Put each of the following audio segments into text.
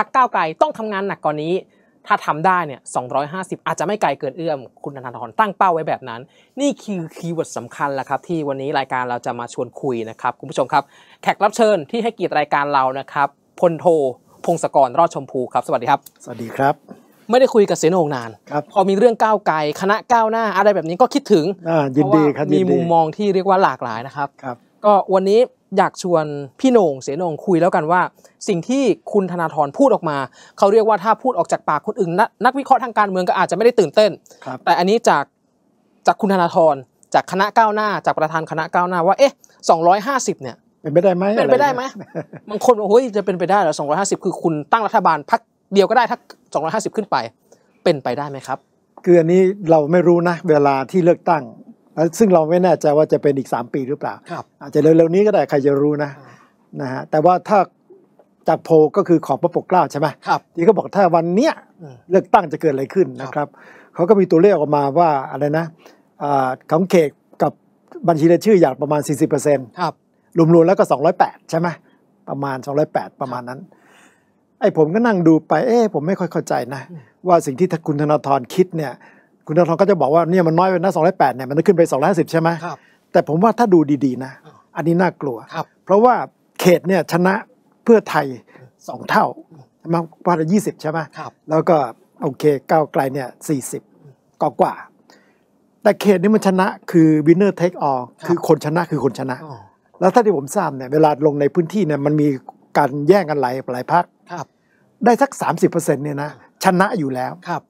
พักก้าวไกลต้องทำงานหนักกว่านนี้ ถ้าทำได้เนี่ย250 อาจจะไม่ไกลเกินเอื้อม คุณธนาธรตั้งเป้าไว้แบบนั้น นี่คือคีย์เวิร์ดสำคัญแหะครับ ที่วันนี้รายการเราจะมาชวนคุยนะครับคุณผู้ชมครับ แขกรับเชิญที่ให้เกียรติรายการเรานะครับ พลโท พงศกรรอดชมพูครับ สวัสดีครับ สวัสดีครับ ไม่ได้คุยกับเสนงนานครับพอมีเรื่องก้าวไกลคณะก้าวหน้าอะไรแบบนี้ก็คิดถึงยินดีครับมีมุมมองที่เรียกว่าหลากหลายนะครับก็วันนี้อยากชวนพี่โหน่งเสนงคุยแล้วกันว่า สิ่งที่คุณธนาธรพูดออกมาเขาเรียกว่าถ้าพูดออกจากปากคนอื่นนักวิเคราะห์ทางการเมืองก็อาจจะไม่ได้ตื่นเต้น แต่อันนี้จากจากคุณธนาธรจากคณะก้าวหน้า จากประธานคณะก้าวหน้าว่าเอ๊ะ250เนี่ยเป็นไปได้ไหมเป็นไปได้ไหมบางคนบอกเฮ้ยจะเป็นไปได้หรอ250 คือคุณตั้งรัฐบาลพักเดียวก็ได้ถ้า250 ขึ้นไปเป็นไปได้ไหมครับคืออันนี้เราไม่รู้นะ เวลาที่เลือกตั้งซึ่งเราไม่แน่ใจว่าจะเป็นอีก 3 ปีหรือเปล่า อาจจะเร็วๆนี้ก็ได้ใครจะรู้นะนะฮะแต่ว่าถ้าจากโพก็คือของพระปกเกล้าใช่ไหมที่เขาบอกถ้าวันเนี้ยเลือกตั้งจะเกิดอะไรขึ้นนะครับเขาก็มีตัวเลขออกมาว่าอะไรนะของเขตกับบัญชีรายชื่ออย่างประมาณ 40%ครับรวมๆแล้วก็ 208 ใช่ไหมประมาณ 208 ประมาณนั้นไอ้ผมก็นั่งดูไปเอ๊ผมไม่ค่อยเข้าใจนะ ว่าสิ่งที่คุณธนาธรคิดเนี่ยคุณธนาธรก็จะบอกว่าเนี่ยมันน้อยไปนะสองร้อยแปดเนี่ยมันต้องขึ้นไปสองร้อยสิบใช่ไหมครับแต่ผมว่าถ้าดูดีๆนะ อันนี้น่ากลัว เพราะว่าเขตเนี่ยชนะเพื่อไทยสองเท่าประมาณพันยี่สิบใช่ไหม แล้วก็โอเคก้าวไกลเนี่ยสี่สิบกว่ากว่า แต่เขตนี้มันชนะคือวินเนอร์เทคออลคือคนชนะคือคนชนะ แล้วถ้าที่ผมทราบเนี่ยเวลาลงในพื้นที่เนี่ยมันมีการแย่งกันหลายหลายพักได้สัก 30%เนี่ยนะชนะอยู่แล้วครับ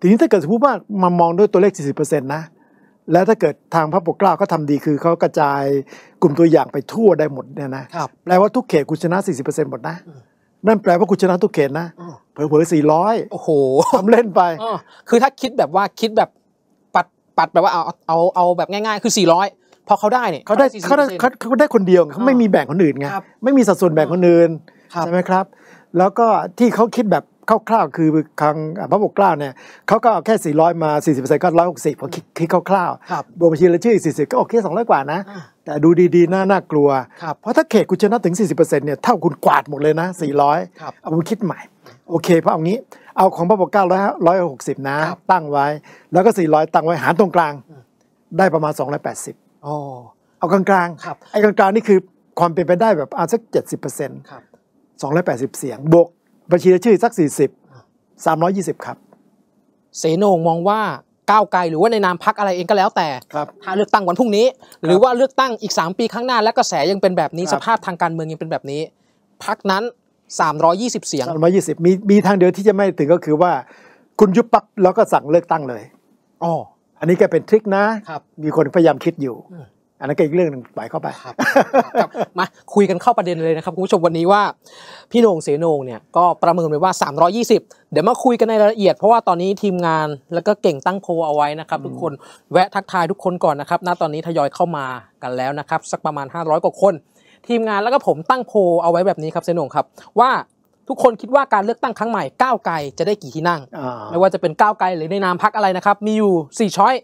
ทีนี้ถ้าเกิดสมมติว่ามามองด้วยตัวเลข 40%นะ แล้วถ้าเกิดทางพระปกเกล้าก็ทำดีคือเขากระจายกลุ่มตัวอย่างไปทั่วได้หมดเนี่ยนะแปลว่าทุกเขตคุณชนะ 40%หมดนะ นั่นแปลว่าคุณชนะทุกเขตนะเผลอๆสี่ร้อยโอ้โหทำเล่นไป คือถ้าคิดแบบว่าคิดแบบปัดปัดแบบว่าเอาเอาเอาแบบง่ายๆ คือ 400พอเขาได้เนี่ยเขาได้เขาได้เขาได้คนเดียวเขาไม่มีแบ่งคนอื่นไง ไม่มีสัดส่วนแบ่งคนอื่นใช่ไหมครับ แล้วก็ที่เขาคิดแบบคร่าวๆคือครั้งพระปกเกล้าเนี่ยเขาก็เอาแค่ 400 มา 40%ก็ 160 พอคิดคร่าวๆรวมบัญชีรายชื่อ40 ก็โอเค200 กว่านะ แต่ดูดีๆ น่าน่ากลัว เพราะถ้าเขตคุณชนะถึง 40%เนี่ยเท่าคุณกวาดหมดเลยนะ 400 เอาคุณคิดใหม่ โอเคเพราะเอางี้ เอาของพระปกเกล้า160 นะ ตั้งไว้แล้วก็ 400 ตั้งไว้หารตรงกลางได้ประมาณ 280อ๋อเอากลางๆไอ้กลางๆนี่คือความเป็นไปได้แบบอาจสักเจ็ดสิบเปอร์เซ็นต์สองร้อยแปดสิบเสียงบวกบัญชีรายชื่อสัก 40 320 ครับเสนงมองว่าก้าวไกลหรือว่าในนามพักอะไรเองก็แล้วแต่ถ้าเลือกตั้งวันพรุ่งนี้ หรือว่าเลือกตั้งอีก 3 ปีข้างหน้า และกระแสยังเป็นแบบนี้ สภาพทางการเมืองยังเป็นแบบนี้ พักนั้น 320 เสียง 320มีมีทางเดียวที่จะไม่ถึงก็คือว่าคุณยุบปักแล้วก็สั่งเลือกตั้งเลยอ๋ออันนี้ก็เป็นทริคนะ มีคนพยายามคิดอยู่อันนั้นก็อีกเรื่องหนึ่งไป เข้าไปครับมาคุยกันเข้าประเด็นเลยนะครับคุณผู้ชมวันนี้ว่าพี่โหน่งเสนงเนี่ยก็ประเมินไว้ว่า 320 เดี๋ยวมาคุยกันในรายละเอียด เพราะว่าตอนนี้ทีมงานแล้วก็เก่งตั้งโพเอาไว้นะครับทุกคนแวะทักทายทุกคนก่อนนะครับณตอนนี้ทยอยเข้ามากันแล้วนะครับสักประมาณ 500กว่าคน ทีมงานแล้วก็ผมตั้งโพเอาไว้แบบนี้ครับเสนงครับ ว่าทุกคนคิดว่าการเลือกตั้งครั้งใหม่ก้าวไกลจะได้กี่ที่นั่ง ไม่ว่าจะเป็นก้าวไกลหรือในนามพักอะไรนะครับมีอยู่ 4ช้อย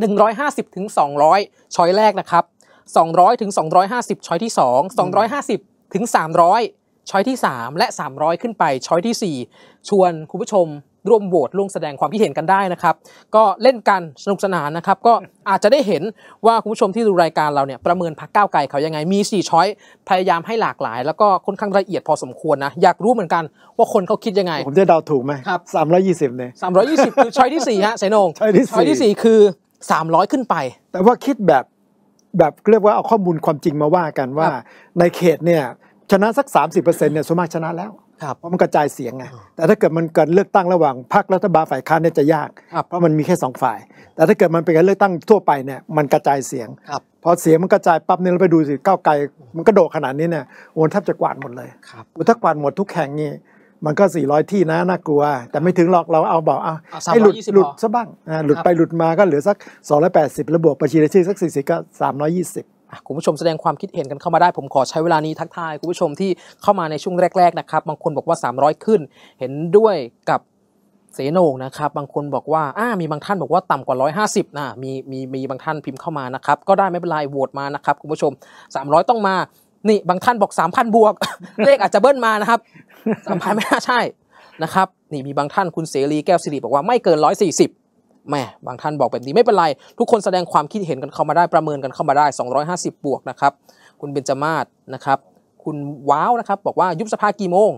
150ถึง200 ช้อยแรกนะครับ 200ถึง250 ช้อยที่ 2 250ถึง300 ช้อยที่ 3 และ 300 ขึ้นไป ช้อยที่ 4 ชวนคุณผู้ชมร่วมโหวตร่วมแสดงความคิดเห็นกันได้นะครับ ก็เล่นกันสนุกสนานนะครับ ก็อาจจะได้เห็นว่าคุณผู้ชมที่ดูรายการเราเนี่ยประเมินพักก้าวไกลเขายังไง มี 4 ช้อยพยายามให้หลากหลายแล้วก็ค่อนข้างละเอียดพอสมควรนะ อยากรู้เหมือนกันว่าคนเขาคิดยังไง ผมจะเดาถูกไหมครับสามร้อยยี่สิบเนี่ยสามร้อยยี่สิบคือช้อยที่สี่ฮะเสนงช้อยที่สี่คือ300 ขึ้นไป แต่ว่าคิดแบบแบบเรียกว่าเอาข้อมูลความจริงมาว่ากันว่า ในเขตเนี่ยชนะสัก 30%เนี่ยส่วนมากชนะแล้ว เพราะมันกระจายเสียงไง แต่ถ้าเกิดมันเกิดเลือกตั้งระหว่างพรรครัฐบาลฝ่ายค้านเนี่ยจะยาก เพราะมันมีแค่สองฝ่าย แต่ถ้าเกิดมันเป็นการเลือกตั้งทั่วไปเนี่ยมันกระจายเสียง พอเสียงมันกระจายปั๊บเนี่ยเราไปดูสิก้าวไกลมันกระโดดขนาดนี้เนี่ยโอนแทบจะกวาดหมดเลยถ้ากวาดหมดทุกแข่งนี้มันก็ 400 ที่นะน่ากลัว แต่ไม่ถึงหรอกเราเอาบอก เอาให้หลุดหลุดซะบ้างหลุดไปหลุดมาก็เหลือสัก 280 ระบวกบัญชีรายชื่อสัก40ก็ 320คุณผู้ชมแสดงความคิดเห็นกันเข้ามาได้ ผมขอใช้เวลานี้ทักทายคุณผู้ชมที่เข้ามาในช่วงแรก ๆนะครับ บางคนบอกว่า 300 ขึ้น เห็นด้วยกับเสนงนะครับ บางคนบอกว่าอ่ามีบางท่านบอกว่าต่ำกว่า 150นะมีมีมีบางท่านพิมพ์เข้ามานะครับ ก็ได้ไม่เป็นไรโหวตมานะครับ คุณผู้ชม 300 ต้องมา นี่บางท่านบอก3,000บวกเลขอาจจะเบิ้ลมานะครับสัมพณ์ไม่น่าใช่นะครับนี่มีบางท่านคุณเสรีแก้วสิริบอกว่าไม่เกินร้อยสี่สิบแม่บางท่านบอกแบบนี้ไม่เป็นไร ทุกคนแสดงความคิดเห็นกันเข้ามาได้ประเมินกันเข้ามาได้ 250บวกนะครับ คุณเบญจมาศนะครับ คุณว้าวนะครับ บอกว่ายุบสภากี่โมง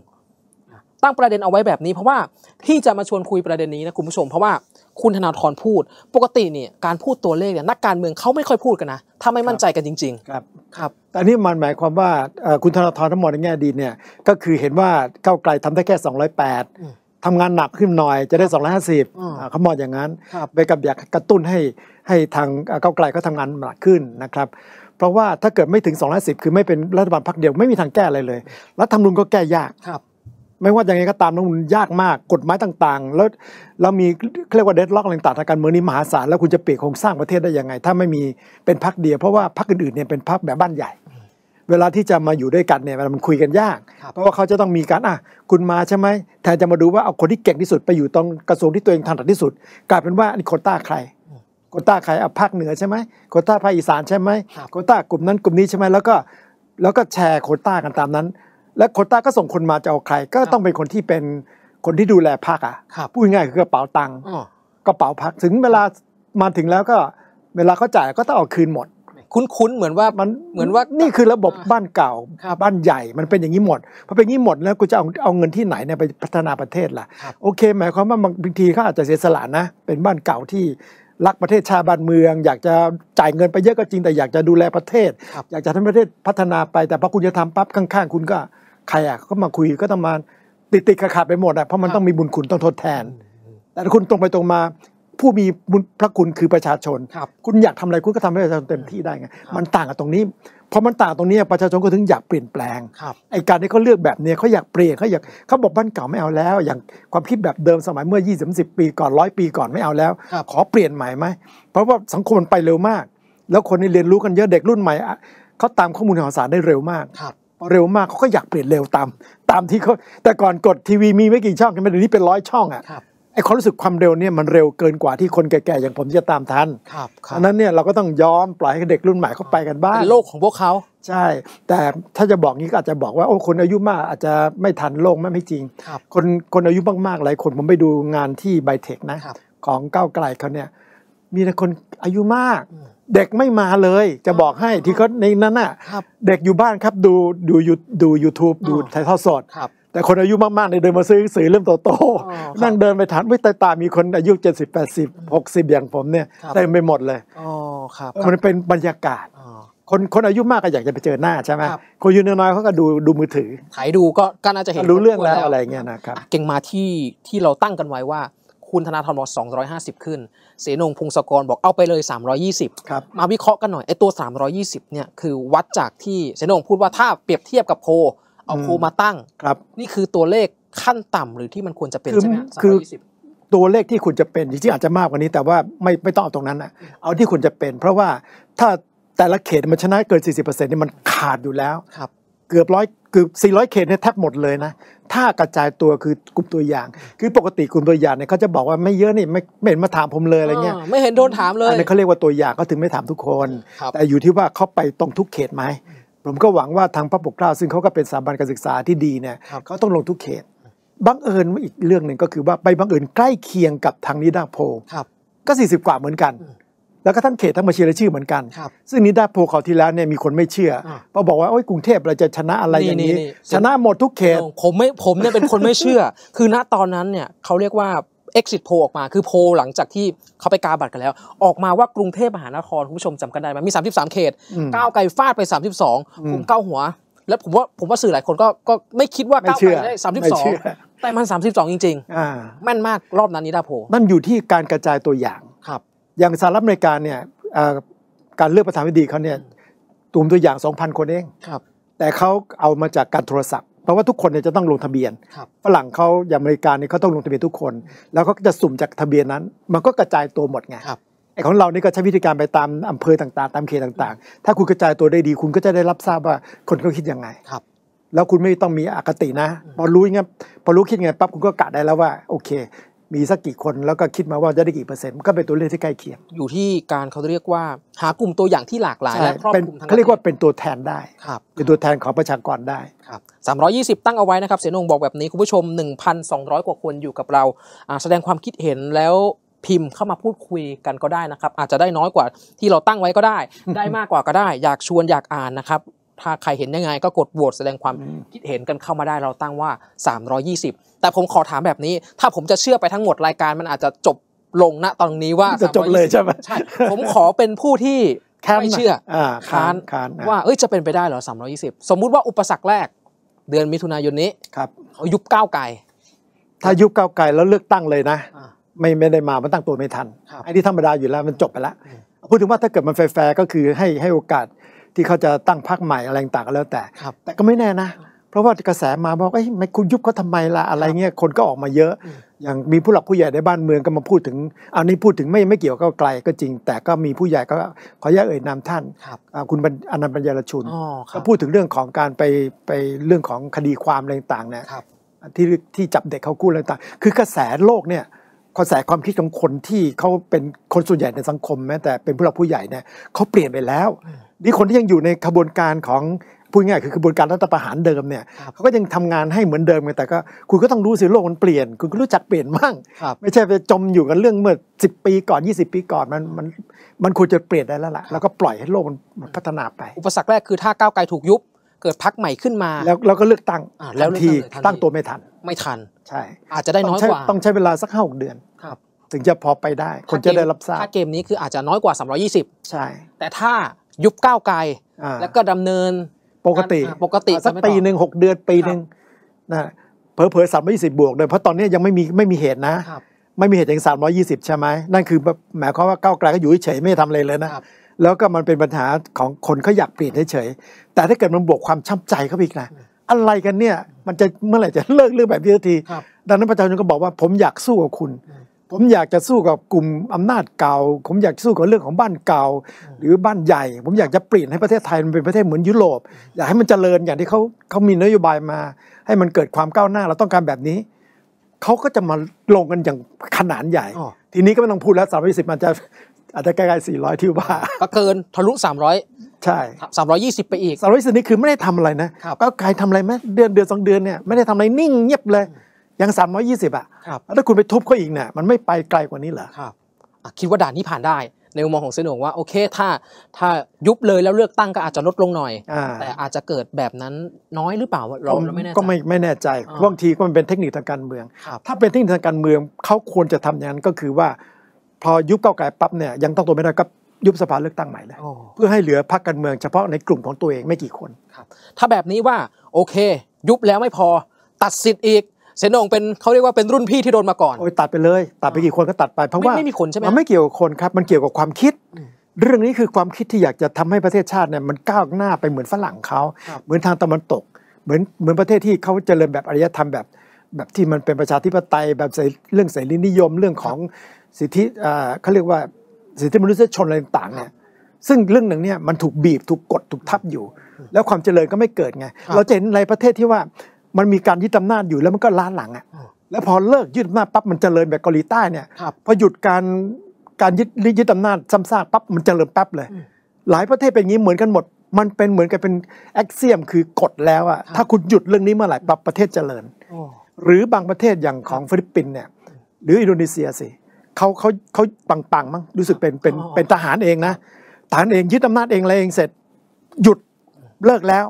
ตั้งประเด็นเอาไว้แบบนี้ เพราะว่าที่จะมาชวนคุยประเด็นนี้นะคุณผู้ชมเพราะว่าคุณธนาธรพูดปกติเนี่ยการพูดตัวเลขเนี่ยนักการเมืองเขาไม่ค่อยพูดกันนะถ้าไม่มั่นใจกันจริง ๆ ครับครับแต่นี้มันหมายความว่าคุณธนาธรทั้งหมดในแง่ดีเนี่ยก็คือเห็นว่าก้าวไกลทำได้แค่208 ทำงานหนักขึ้นหน่อยจะได้ 250เขามองอย่างนั้นไปกับอยากกระตุ้นให้ให้ทางก้าวไกลก็ทำางานหนักขึ้นนะครับเพราะว่าถ้าเกิดไม่ถึง210คือไม่เป็นรัฐบาลพักเดียวไม่มีทางแก้อะไรเลยรัฐธรรมนูญก็แก้ยากครับไม่ว่าอย่างไรก็ตามน้องนุนยากมาก กฎหมายต่างๆ แล้วเรามีเรียกว่าเดดล็อกอะไรต่างทางการเมืองนี้มหาศาลแล้วคุณจะเปลี่ยนโครงสร้างประเทศได้ยังไงถ้าไม่มีเป็นพักเดียวเพราะว่าพักอื่นๆเนี่ยเป็นพักแบบบ้านใหญ่เวลาที่จะมาอยู่ด้วยกันเนี่ยมันคุยกันยาก เพราะว่าเขาจะต้องมีการอ่ะ คุณมาใช่ไหมแทนจะมาดูว่าเอาคนที่เก่งที่สุดไปอยู่ตรงกระทรวงที่ตัวเองถนัดที่สุด กลายเป็นว่าอันนี้โคต้าใครโคต้าใครอ่ะภาคเหนือใช่ไหมโคต้าภาคอีสานใช่ไหมโคต้ากลุ่มนั้นกลุ่มนี้ใช่ไหมแล้วก็แล้วก็แชร์โคต้ากันตามนั้นและโคต้าก็ส่งคนมาจะเอาใคร ก็ต้องเป็นคนที่เป็นคนที่ดูแลพักอ่ะพูดง่ายคือกระเป๋าตังค์กระเป๋าพักถึงเวลามาถึงแล้วก็เวลาเขาจ่ายก็ต้องเอาคืนหมด คุ้นๆเหมือนว่ามันเหมือนว่านี่คือระบบบ้านเก่าบ้านใหญ่ มันเป็นอย่างนี้หมดพอเป็นอย่างนี้หมดแล้วกูจะเอาเอาเงินที่ไหนเนี่ยไปพัฒนาประเทศล่ะ โอเค หมายความว่าบางทีเขาอาจจะเสียสละนะเป็นบ้านเก่าที่รักประเทศชาติบ้านเมือง อยากจะจ่ายเงินไปเยอะก็จริงแต่อยากจะดูแลประเทศ อยากจะทำประเทศพัฒนาไปแต่พอคุณจะทำปั๊บข้างๆคุณก็ใครอ่ะก็มาคุยก็ต้องมาติดติดขาดไปหมดอ่ะเพราะมันต้องมีบุญคุณต้องทดแทนแต่คุณตรงไปตรงมา ผู้มีบุญพระคุณคือประชาชนคุณอยากทำอะไรคุณก็ทำให้ประชาชนเต็มที่ได้ไง มันต่างกับตรงนี้เพราะมันต่างตรงนี้ประชาชนก็ถึงอยากเปลี่ยนแปลงไอ้การที่เขาเลือกแบบนี้เขาอยากเปลี่ยนเขาอยากเขาบอกบ้านเก่าไม่เอาแล้ว อย่างความคิดแบบเดิมสมัยเมื่อ 20 3 0ปีก่อนร้อยปีก่อนไม่เอาแล้ว ขอเปลี่ยนใหม่ไหมเพราะว่าสังคมมันไปเร็วมาก แล้วคนนี่เรียนรู้กันเยอะเด็กรุ่นใหม่เขาตามข้อมูลข่าวสารได้เร็วมากเร็วมากเขาก็อยากเปลี่ยนเร็วตาม ตามที่เขาแต่ก่อนกดทีวีมีไม่กี่ช่องใช่ไหมเดี๋ยวนี้เป็นร้อยช่องอ่ะไอความรู้สึกความเร็วเนี่ยมันเร็วเกินกว่าที่คนแก่ๆอย่างผมจะตามทันครับอันนั้นเนี่ยเราก็ต้องยอมปล่อยให้เด็กรุ่นใหม่เขาไปกันบ้างโลกของพวกเขาใช่ แต่ถ้าจะบอกงี้ก็อาจจะบอกว่าโอ้คนอายุมากอาจจะไม่ทันโลกไม่ไม่จริงครคนคนอายุมากๆหลายคนผมไปดูงานที่ไบเทคนะของก้าวไกลเขาเนี่ยมีแต่คนอายุมากเด็กไม่มาเลยจะบอกให้ที่เขาในนั้นน่ะเด็กอยู่บ้านครับดูดูยูดูยูทูบดูไทยทอดสดแต่คนอายุมากๆเนี่ยเดินมาซื้อหนังสือเริ่มโตโตนั่งเดินไปถามวิตาตามีคนอายุ 70 80 60 อย่างผมเนี่ยเต็มไปหมดเลยมันเป็นบรรยากาศคนคนอายุมากก็อยากจะไปเจอหน้าใช่ไหมคนอายุน้อยเขาก็ดูดูมือถือถ่ายดูก็ก็น่าจะเห็นรู้เรื่องแล้วอะไรเงี้ยนะครับเก่งมาที่ที่เราตั้งกันไว้ว่าคุณธนาธรบอก250ขึ้น เสนงพงศกรบอกเอาไปเลย 320ครับมาวิเคราะห์กันหน่อยไอ้ตัว320เนี่ยคือวัดจากที่เสนงพูดว่าถ้าเปรียบเทียบกับโพเอาโพมาตั้งครับ นี่คือตัวเลขขั้นต่ำหรือที่มันควรจะเป็นใช่ไหมสามร้อยยี่สิบตัวเลขที่คุณจะเป็นจริงอาจจะมากกว่านี้แต่ว่าไม่ไม่ต้องเอาตรงนั้นอะเอาที่คุณจะเป็น เพราะว่าถ้าแต่ละเขตมันชนะเกิน40%นี่มันขาดอยู่แล้วเกือบร้อยเกือบ400 เขตเนี่ยแทบหมดเลยนะถ้ากระจายตัวคือกลุ่มตัวอย่าง คือปกติกลุ่มตัวอย่างเนี่ยเขาจะบอกว่าไม่เยอะนี่ไม่เห็นมาถามผมเลยอะไรเงี้ยไม่เห็นโดนถามเลยอันนี้เขาเรียกว่าตัวอย่างเขาถึงไม่ถามทุกคน แต่อยู่ที่ว่าเขาไปตรงทุกเขตไหมผมก็หวังว่าทางพระปกเกล้าซึ่งเขาก็เป็นสถาบันการศึกษาที่ดีเนี่ยเขาต้องลงทุกเขตบังเอิญอีกเรื่องหนึ่งก็คือว่าไปบังเอิญใกล้เคียงกับทางนิดาโพก็สสี่ิบกว่าเหมือนกันแล้วก็ทั้งเขตทั้งบัญชีรายชื่อเหมือนกัน ซึ่งนิดาโพเขาที่แล้วเนี่ยมีคนไม่เชื่อเพะบอกว่าโอ้ยกรุงเทพเราจะชนะอะไรอย่างนี้ ชนะหมดทุกเขต ผมไม่ผมเนี่ยเป็นคนไม่เชื่อ คือณตอนนั้นเนี่ยเขาเรียกว่า exit p o โออกมาคือโพหลังจากที่เขาไปกาบัตรกันแล้ว ออกมาว่ากรุงเทพมหานครคุณผู้ชมจำกันได้ไหมมี 33เขตก้าวไกลฟาดไป 32ผมก้าวหัว แล้วผมว่าผมว่าสื่อหลายคนก็ก็ไม่คิดว่าก้าวไกลได้3งแต่มัน 32 จริงๆแม่นมากรอบนั้นนิดาโพมันอยู่ที่การกระจายตัวอย่างครับอย่างสหรัฐอเมริกาเนี่ยการเลือกประธานาธิบดีเขาเนี่ยตุ้มตัวอย่าง2,000คนเองครับแต่เขาเอามาจากการโทรศัพท์เพราะว่าทุกคนเนี่ยจะต้องลงทะเบียนฝรั่งเขาอย่างอเมริกาเนี่ยเขาต้องลงทะเบียนทุกคน แล้วเขาจะสุ่มจากทะเบียนนั้น มันก็กระจายตัวหมดไงไอของเรานี่ก็ใช้วิธีการไปตามอำเภอต่างๆ ตามเขตต่างๆ ถ้าคุณกระจายตัวได้ดีคุณก็จะได้รับทราบว่าคนเขาคิดยังไงครับแล้วคุณไม่ต้องมีอคตินะพอรู้งี้ยพอรู้คิดไงปั๊บคุณก็กะได้แล้วว่าโอเคมีสักกี่คนแล้วก็คิดมาว่าจะได้กี่เปอร์เซ็นต์ก็เป็นตัวเลขที่ใกล้เคียงอยู่ที่การเขาเรียกว่า หากลุ่มตัวอย่างที่หลากหลายและครอบคลุมทั้งเขาเรียกว่าเป็นตัวแทนได้เป็นตัวแทนของประชากรได้ครับ320 ตั้งเอาไว้นะครับ เสนงบอกแบบนี้ คุณผู้ชม 1,200 กว่าคนอยู่กับเราแสดงความคิดเห็นแล้วพิมพ์เข้ามาพูดคุยกันก็ได้นะครับ อาจจะได้น้อยกว่าที่เราตั้งไว้ก็ได้ ได้มากกว่าก็ได้ อยากชวนอยากอ่านนะครับถ้าใครเห็นยังไงก็กดโหวตแสดงความคิดเห็นกันเข้ามาได้เราตั้งว่า 320 แต่ผมขอถามแบบนี้ ถ้าผมจะเชื่อไปทั้งหมดรายการมันอาจจะจบลงณ ตอนนี้ว่าจะจบเลยใช่ไหมใช่ผมขอเป็นผู้ที่ไม่เชื่อค้านว่าเอ้ยจะเป็นไปได้หรอ 320 สมมุติว่าอุปสรรคแรกเดือนมิถุนายนนี้ครับเขายุบก้าวไกลถ้ายุบก้าวไกลแล้วเลือกตั้งเลยนะ ไม่ไม่ได้มา มันตั้งตัวไม่ทันไอ้ที่ธรรมดาอยู่แล้วมันจบไปแล้วพูดถึงว่าถ้าเกิดมันแฟร์ก็คือให้ให้โอกาสที่เขาจะตั้งพรรคใหม่อะไรต่างก็แล้วแต่ แต่ก็ไม่แน่นะ เพราะว่ากระแสมาบอกไอ้ไม่คุณยุบเขาทำไมล่ะอะไรเงี้ยคนก็ออกมาเยอะ อย่างมีผู้หลักผู้ใหญ่ในบ้านเมืองก็มาพูดถึง อันนี้พูดถึงไม่ไม่เกี่ยวก็ไกลก็จริง แต่ก็มีผู้ใหญ่ก็ขอแยกาเอ่ยนามท่าน คุณอนันต์ปัญญาลชุนก็พูดถึงเรื่องของการไปไปเรื่องของคดีความอะไรต่างเนี่ยที่ที่จับเด็กเขากู้อะไรต่างคือกระแสโลกเนี่ย กระแสความคิดของคนที่เขาเป็นคนส่วนใหญ่ในสังคมแม้แต่เป็นผู้หลักผู้ใหญ่เนี่ยเขาเปลี่ยนไปแล้วนี่คนที่ยังอยู่ในขบวนการของพูดง่าย คือกระบวนการรัฐประหารเดิมเนี่ยเขาก็ยังทำงานให้เหมือนเดิมไงแต่ก็คุณก็ต้องรู้สิโลกมันเปลี่ยน คุณก็รู้จักเปลี่ยนมั่งไม่ใช่ไปจมอยู่กันเรื่องเมื่อ10 ปีก่อน 20 ปีก่อนมันมันมันควรจะเปลี่ยนได้แล้วล่ะแล้วก็ปล่อยให้โลกมันพัฒนาไปอุปสรรคแรกคือถ้าก้าวไกลถูกยุบเกิดพักใหม่ขึ้นมา แล้วเราก็เลือกตั้งแล้วทีตั้งตัวไม่ทัน ไม่ทันใช่ อาจจะได้น้อยกว่าต้องใช้เวลาสักห้าหกเดือนถึงจะพอไปได้ คนจะได้รับทราบถ้าเกมนี้คืออาจจะน้อยกว่า 320 ใช่ แต่ถ้ายุบก้าวไกลแล้วก็ดำเนินปกติ ปกติ สักปีหนึ่งหกเดือนปีหนึ่งนะเผลอๆสามร้อยี่สิบบวกเลยเพราะตอนนี้ยังไม่มีไม่มีเหตุนะไม่มีเหตุอย่างสามร้อยี่สิบใช่ไหมนั่นคือหมายความว่าก้าวไกลก็อยู่เฉยไม่ทำอะไรเลยนะแล้วก็มันเป็นปัญหาของคนเขาอยากเปลี่ยนเฉย แต่ถ้าเกิดมันบวกความช้ำใจเขาอีกนะ อะไรกันเนี่ย มันจะเมื่อไหร่จะเลิกเรื่องแบบนี้ทีดังนั้นประชาชนก็บอกว่าผมอยากสู้กับคุณผมอยากจะสู้กับกลุ่มอำนาจเก่า ผมอยากสู้กับเรื่องของบ้านเก่า หรือบ้านใหญ่ ผมอยากจะเปลี่ยนให้ประเทศไทยมันเป็นประเทศเหมือนยุโรป อยากให้มันเจริญอย่างที่เขาเขามีนโยบายมา ให้มันเกิดความก้าวหน้าเราต้องการแบบนี้ เขาก็จะมาลงกันอย่างขนาดใหญ่ ทีนี้ก็ไม่ต้องพูดแล้วสามร้อยสิบมันจะอาจจะใกล้ๆสี่ร้อยที่ว่าก็เกินทะลุสามร้อยใช่สามร้อยยี่สิบไปอีกสามร้อยสิบนี่คือไม่ได้ทำอะไรนะ ก็ใครทำอะไรไหมเดือนเดือนสองเดือนเนี่ยไม่ได้ทำอะไรนิ่งเงียบเลย ยังสามร้อยยี่สิบอ่ะถ้าคุณไปทุบเขาอีกเนี่ยมันไม่ไปไกลกว่านี้เหรอครับคิดว่าด่านนี้ผ่านได้ ในมุมมองของเสนอว่าโอเค ถ้าถ้ายุบเลยแล้วเลือกตั้งก็อาจจะลดลงหน่อยแต่อาจจะเกิดแบบนั้นน้อยหรือเปล่าเราไม่แน่ใจก็ไม่ไม่แน่ใจบางทีก็มันเป็นเทคนิคทางการเมือง ถ้าเป็นเทคนิคทางการเมืองเขาควรจะทำอย่างนั้นก็คือว่า พอยุบเก้าไกลปั๊บเนี่ยยังต้องตัวไม่ได้ก็ยุบสภาเลือกตั้งใหม่เลยเพื่อให้เหลือพรรคการเมืองเฉพาะในกลุ่มของตัวเองไม่กี่คนครับ ถ้าแบบนี้ว่าโอเค ยุบแล้วไม่พอตัดสิทธิ์อีกเซนองเป็นเขาเรียกว่าเป็นรุ่นพี่ที่โดนมาก่อนโอ้ยตัดไปเลย ตัดไปกี่คนก็ตัดไปเพราะว่าไม่มีคนใช่ไหมมันไม่เกี่ยวกับคนครับมันเกี่ยวกับความคิด เรื่องนี้คือความคิดที่อยากจะทำให้ประเทศชาติเนี่ยมันก้าวหน้าไปเหมือนฝรั่งเขาเหมือนทางตะวันตกเหมือนเหมือนประเทศที่เขาเจริญแบบอารยธรรมแบบแบบที่มันเป็นประชาธิปไตยแบบเรื่องเสรีนิยมเรื่องของสิทธิเขาเรียกว่าสิทธิมนุษยชนอะไรต่างเนี่ยซึ่งเรื่องหนึ่งเนี่ยมันถูกบีบถูกกดถูกทับอยู่ แล้วความเจริญก็ไม่เกิดไงเราจะเห็นในประเทศที่ว่ามันมีการยึดอำนาจอยู่แล้วมันก็ล้าหลังอ่ะ แล้วพอเลิกยึดอำนาจปั๊บมันเจริญแบบเกาหลีใต้เนี่ย พอหยุดการการยึดยึดอำนาจซ้ำซากปั๊บมันเจริญแป๊บเลย หลายประเทศเป็นอย่างนี้เหมือนกันหมด มันเป็นเหมือนกับเป็นแอคเซียม คือกฎแล้วอ่ะ ถ้าคุณหยุดเรื่องนี้เมื่อไหร่ปั๊บประเทศเจริญ หรือบางประเทศอย่างของฟิลิปปินส์เนี่ย หรืออินโดนีเซียสิเขาเขาเขาปังปังมั้ง รู้สึกเป็นเป็นเป็นทหารเองนะทหารเองยึดอำนาจเองอะไรเองเสร็จหยุดเลิกแล้ว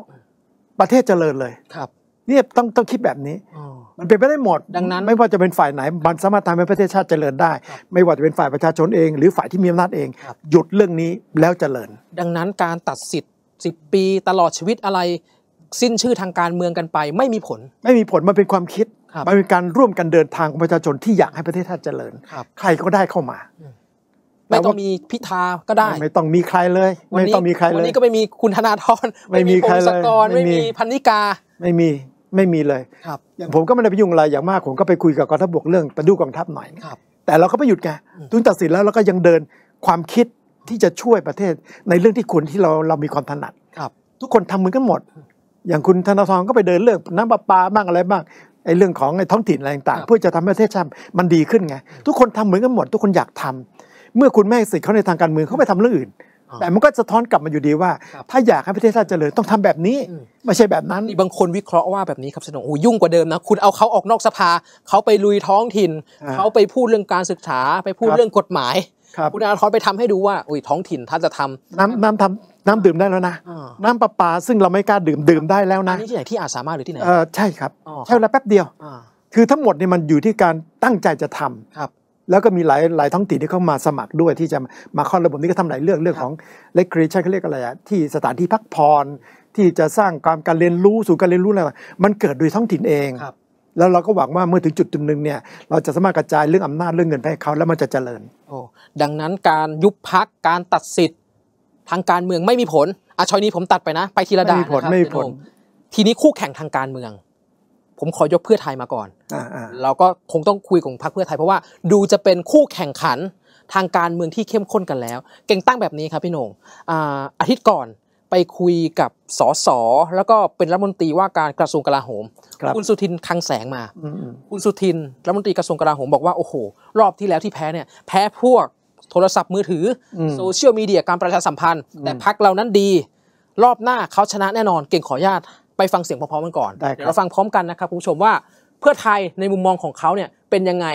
ประเทศเจริญเลยครับเนี่ยต้องต้องคิดแบบนี้มันเป็นไปได้หมด ดังนั้น ไม่ว่าจะเป็นฝ่ายไหน มันสามารถทำให้ประเทศชาติเจริญได้ ไม่ว่าจะเป็นฝ่ายประชาชนเอง หรือฝ่ายที่มีอำนาจเองหยุดเรื่องนี้แล้วเจริญ ดังนั้นการตัดสิทธิ์ิบปีตลอดชีวิตอะไรสิ้นชื่อทางการเมืองกันไป ไม่มีผล ไม่มีผลมันเป็นความคิดมันเป็นการร่วมกันเดินทางของประชาชนที่อยากให้ประเทศชาติเจริญใครก็ได้เข้ามา ไม่ต้องมีพิธาก็ได้ ไม่ต้องมีใครเลย ไม่ต้องมีใครเลยวันนี้ก็ไม่มีคุณธนาธรไม่มีใครเลยไม่มีพันนิกาไม่มีไม่มีเลย ครับผมก็ไม่ได้ไปยุ่งอะไรอย่างมาก ผมก็ไปคุยกับกองทัพบกเรื่องประดูกองทัพหน่อย ครับ แต่เราก็ไม่หยุดไงถุงตัดสินแล้วเราก็ยังเดินความคิดที่จะช่วยประเทศในเรื่องที่คุณที่เราเรามีความถนัด ครับ ทุกคนทำเหมือนกันหมด อย่างคุณธนาทรก็ไปเดินเรื่องน้ำประปาบ้างอะไรบ้างไอ้เรื่องของไอ้ท้องถิ่นอะไรต่างๆเพื่อจะทำให้ประเทศชาติมันดีขึ้นไง ทุกคนทำเหมือนกันหมด ทุกคนอยากทำ เมื่อคุณแม่สิทธิ์เขาในทางการเมืองเขาไปทำเรื่องอื่นแต่มันก็สะท้อนกลับมาอยู่ดีว่า ถ้าอยากให้ประเทศชาติเจริญต้องทำแบบนี้ไม่ใช่แบบนั้นบางคนวิเคราะห์ว่าแบบนี้ครับสนองโอ้ยุ่งกว่าเดิมนะ คุณเอาเขาออกนอกสภาเขาไปลุยท้องถิ่นเขาไปพูดเรื่องการศึกษา ไปพูดเรื่องกฎหมายคุณอาทรไปทำให้ดูว่า อุ้ยท้องถิ่นท่านจะทำน้ำน้ำทำน้ำดื่มได้แล้วนะน้ำประปาซึ่งเราไม่กล้าดื่มดื่มได้แล้วนะนี่ที่ไหนที่อาสามารถหรือที่ไหนเออใช่ครับใช่แลลวแป๊บเดียวคือทั้งหมดเนี่ยมันอยู่ที่การตั้งใจจะทำแล้วก็มีหลายหลายท้องถิ่นที่เข้ามาสมัครด้วย ที่จะมาเข้าระบบนี้ก็ทำหลายเรื่องเรื่องของเลคเรชั่นเขาเรียกอะไรอะที่สถานที่พักผ่อนที่จะสร้างความการเรียนรู้สู่การเรียนรู้อะไรมันเกิดโดยท้องถิ่นเองแล้วเราก็หวังว่าเมื่อถึงจุดจุดหนึ่งเนี่ยเราจะสามารถกระจายเรื่องอำนาจเรื่องเงินไปให้เขาแล้วมันจะเจริญ โอ้ดังนั้นการยุบพักการตัดสิทธิ์ทางการเมืองไม่มีผลอ่ะชอยนี้ผมตัดไปนะ ไปทีละด่านไม่มีผลไม่มีผลทีนี้คู่แข่งทางการเมืองผมขอยกเพื่อไทยมาก่อน เราก็คงต้องคุยกับพรรคเพื่อไทยเพราะว่า ดูจะเป็นคู่แข่งขันทางการเมืองที่เข้มข้นกันแล้ว เก่งตั้งแบบนี้ครับพี่หนงอาทิตย์ก่อนไปคุยกับสส แล้วก็เป็นรัฐมนตรีว่าการกระทรวงกลาโหมคคุณสุทินคังแสงมาคุณสุทินรัฐมนตรีกระทรวงกลาโหมบอกว่าโอ้โห รอบที่แล้วที่แพ้เนี่ยแพ้พวกโทรศัพท์มือถือโซเชียลมีเดียการประชาสัมพันธ์แต่พักเรานั้นดี รอบหน้าเขาชนะแน่นอนเก่งขออนุญาตไปฟังเสียงพร้อมๆกันก่อน เราฟังพร้อมกันนะครับคุณผู้ชมว่าเพื่อไทยในมุมมองของเขาเนี่ย เป็นยังไง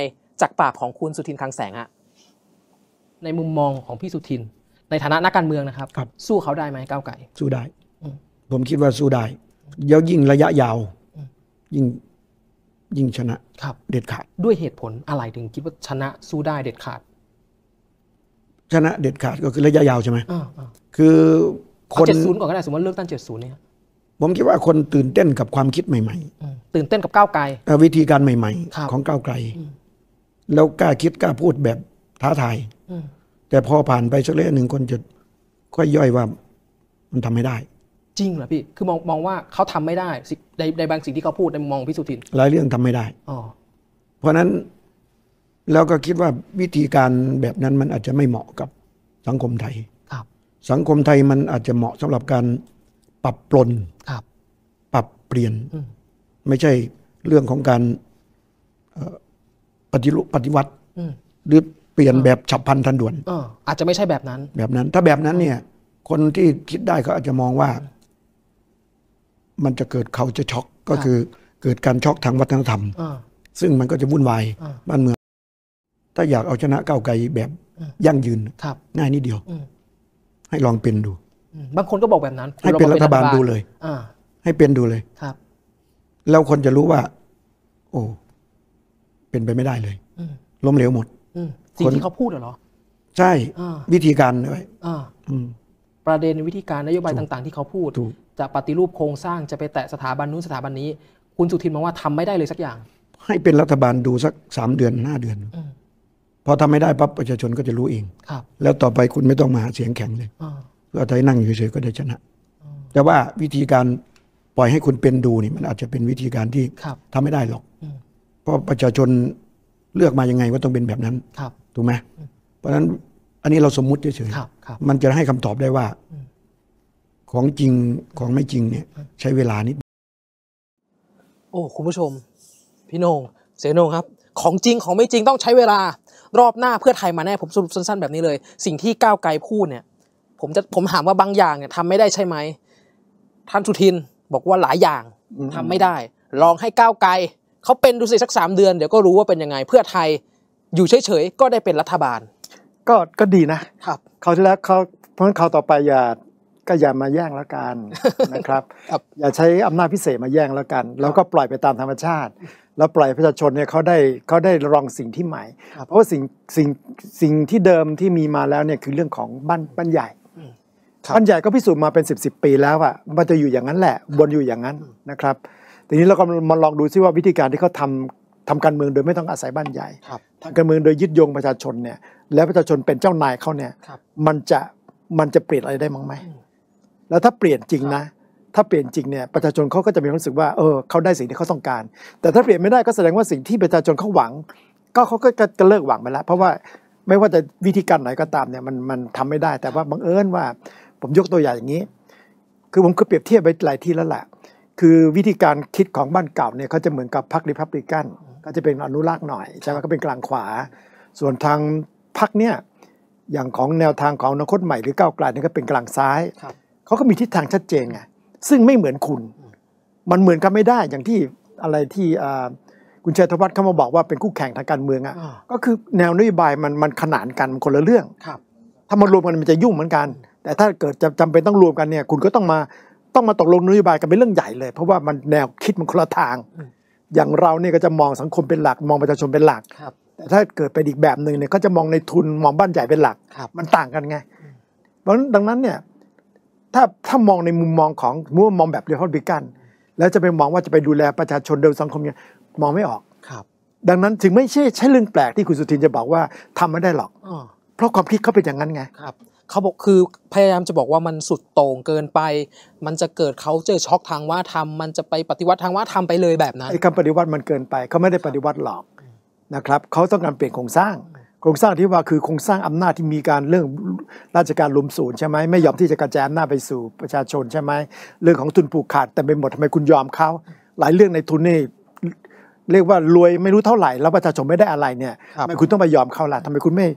จากปากของคุณสุทินคังแสงฮะในมุมมองของพี่สุทินในฐานะนักการเมืองนะครับรบสู้เขาได้ไหมก้าวไก่ สู้ได้ผมคิดว่าสู้ได้ยล้วยิ่งระยะยาว ยิ่งยิ่งชนะครับ เด็ดขาดด้วยเหตุผลอะไรถึงคิดว่าชนะสู้ได้ เด็ดขาด ชนะเด็ดขาดก็คือระยะยาวใช่ไหมคือคนเจ็ดศูนย์ก่อนก็ได้สมมติเลือกตั้งเจ็ดศูนย์เนี่ยผมคิดว่าคนตื่นเต้นกับความคิดใหม่ๆ ตื่นเต้นกับก้าวไกลวิธีการใหม่ๆ ของก้าวไกล แล้วกล้าคิดกล้าพูดแบบท้าทายแต่พอผ่านไปสักระยะหนึ่งคนจะค่อยย่อยว่ามันทำไม่ได้ จริงเหรอพี่ คือมองมองว่าเขาทำไม่ได้ในในบางสิ่งที่เขาพูดในมองพิสุทิน หลายเรื่องทำไม่ได้อเพราะนั้นเราก็คิดว่าวิธีการแบบนั้นมันอาจจะไม่เหมาะกับสังคมไทย ครับ สังคมไทยมันอาจจะเหมาะสำหรับการปรับปรนครับ ปรับเปลี่ยน ไม่ใช่เรื่องของการปฏิรูปปฏิวัติหรือเปลี่ยนแบบฉับพลันทันด่วนอาจจะไม่ใช่แบบนั้น แบบนั้น ถ้าแบบนั้นเนี่ย คนที่คิดได้เขาอาจจะมองว่า มันจะเกิดเขาจะช็อกก็คือ เกิดการช็อกทางวัฒนธรรม ซึ่งมันก็จะวุ่นวายบ้านเมืองถ้าอยากเอาชนะก้าวไกลแบบ ยั่งยืนง่ายนิดเดียว ให้ลองเป็นดูบางคนก็บอกแบบนั้น ให้เป็นรัฐบาลดูเลยอให้เป็นดูเลยครับ แล้วคนจะรู้ว่า โอ้เป็นไปไม่ได้เลยล้มเหลวหมดสิ่งที่เขาพูดเหรอ ใช่วิธีการด้วยประเด็นวิธีการนโยบายต่าง ๆ ที่เขาพูดจะปฏิรูปโครงสร้างจะไปแตะสถาบันนู้นสถาบันนี้ คุณสุทินมองว่าทำไม่ได้เลยสักอย่าง ให้เป็นรัฐบาลดูสักสามเดือนห้าเดือนพอทำไม่ได้ปั๊บประชาชนก็จะรู้เองครับ แล้วต่อไปคุณไม่ต้องมาหาเสียงแข็งเลยเพื่อไทยนั่งอยู่เฉยๆก็ได้ชนะแต่ว่าวิธีการปล่อยให้คนเป็นดูนี่มันอาจจะเป็นวิธีการที่ทำไม่ได้หรอก เพราะประชาชนเลือกมายังไง่าต้องเป็นแบบนั้นถูกไหม เพราะฉะนั้นอันนี้เราสมมุติเฉยๆมันจะให้คำตอบได้ว่า ของจริงของไม่จริง เนี่ย ใช้เวลานิด โอ้ คุณผู้ชม พี่นงเสนงครับ ของจริงของไม่จริงต้องใช้เวลา รอบหน้าเพื่อไทยมาแน่ผมสรุปสั้น ๆ แบบนี้เลย สิ่งที่ก้าวไกลพูดเนี่ยผมจะผมถามว่าบางอย่างเนี่ยทำไม่ได้ใช่ไหมท่านสุทินบอกว่าหลายอย่างทำไม่ได้ ลองให้ก้าวไกลเขาเป็นดูสิสักสามเดือนเดี๋ยวก็รู้ว่าเป็นยังไงเพื่อไทยอยู่เฉยๆก็ได้เป็นรัฐบาล ก็ก็ดีนะครับเขาที่แล้วเขาเพราะเขาต่อไปอย่าก็อย่ามาแย่งแล้วกันนะครับ อย่าใช้อำนาจพิเศษมาแย่งแล้วกัน แล้วก็ปล่อยไปตามธรรมชาติ แล้วปล่อยประชาชนเนี่ยเขาได้เขาได้ลองสิ่งที่ใหม่เพราะว่าสิ่งสิ่งสิ่งที่เดิมที่มีมาแล้วเนี่ยคือเรื่องของบ้านบ้านใหญ่อันใหญ่ก็พิสูจน์มาเป็นสิบสิบปีแล้วอะมันจะอยู่อย่างนั้นแหละวนอยู่อย่างนั้นนะครับ ทีนี้เราก็มาลองดูซิว่าวิธีการที่เขาทำทำการเมืองโดยไม่ต้องอาศัยบ้านใหญ่ทำการเมืองโดยยึดโยงประชาชนเนี่ยแล้วประชาชนเป็นเจ้านายเขาเนี่ยมันจะมันจะเปลี่ยนอะไรได้มั้งไหมแล้วถ้าเปลี่ยนจริงนะ ถ้าเปลี่ยนจริงเนี่ยประชาชนเขาก็จะมีความรู้สึกว่าเออเขาได้สิ่งที่เขาต้องการ แต่ถ้าเปลี่ยนไม่ได้ก็แสดงว่าสิ่งที่ประชาชนเขาหวังก็เขาก็จะเลิกหวังไปแล้ว เพราะว่าไม่ว่าจะวิธีการไหนก็ตามเนี่ยมันมันทำไม่ได้ แต่ว่าบังเอิญว่าผมยกตัวอย่างอย่างนี้ คือผมเคยเปรียบเทียบไปหลายที่แล้วแหละ คือวิธีการคิดของบ้านเก่าเนี่ยเขาจะเหมือนกับพรรครีพับลิกันก็จะเป็นอนุรักษ์หน่อย ใช่ไหมก็เป็นกลางขวา ส่วนทางพรรคเนี่ยอย่างของแนวทางของอนาคตใหม่หรือก้าวไกลนี่ก็เป็นกลางซ้าย เขาก็มีทิศทางชัดเจนไง ซึ่งไม่เหมือนคุณ มันเหมือนกันไม่ได้ อย่างที่อะไรที่คุณชัยธวัฒน์เขามาบอกว่าเป็นคู่แข่งทางการเมืองอ่ะ ก็คือแนวนโยบายมันมันขนานกันคนละเรื่อง ครับ ถ้ามารวมกันมันจะยุ่งเหมือนกันแต่ถ้าเกิดจำเป็นต้องรวมกันเนี่ย คุณก็ต้องมาต้องมาตกลงนโยบายกันเป็นเรื่องใหญ่เลย เพราะว่ามันแนวคิดมันคนละทาง อย่างเราเนี่ยก็จะมองสังคมเป็นหลัก มองประชาชนเป็นหลักแต่ถ้าเกิดไปอีกแบบหนึ่งเนี่ยก็จะมองในทุนมองบ้านใหญ่เป็นหลักมันต่างกันไงเพราะดังนั้นเนี่ยถ้าถ้ามองในมุมมองของมุมมองแบบเรียลบิกัน แล้วจะไปมองว่าจะไปดูแลประชาชนเดินสังคมเนี่ยมองไม่ออกครับ ดังนั้นถึงไม่ใช่ใช่เรื่องแปลกที่คุณสุทินจะบอกว่าทำไม่ได้หรอกเพราะความคิดเขาเป็นอย่างนั้นไงเขาบอกคือพยายามจะบอกว่ามันสุดโต่งเกินไป มันจะเกิดเขาเจอช็อกทางว่าทำมันจะไปปฏิวัติทางว่าทำไปเลยแบบนั้น ไอ้คำปฏิวัติมันเกินไป เขาไม่ได้ปฏิวัติหรอกนะครับเขาต้องการเปลี่ยนโครงสร้างโครงสร้างที่ว่าคือ โครงสร้างอำนาจที่มีการเรื่องราชการลุมศูนย์ใช่ไหมไม่ยอมที่จะกระจายอำนาจไปสู่ประชาชนใช่ไหมเรื่องของทุนผูกขาด แต่ไปหมดทำไมคุณยอมเขาหลายเรื่องในทุนนี่เรียกว่ารวยไม่รู้เท่าไหร่แล้วประชาชนไม่ได้อะไรเนี่ยทำไมคุณต้องไปยอมเขาล่ะทำไมคุณไม่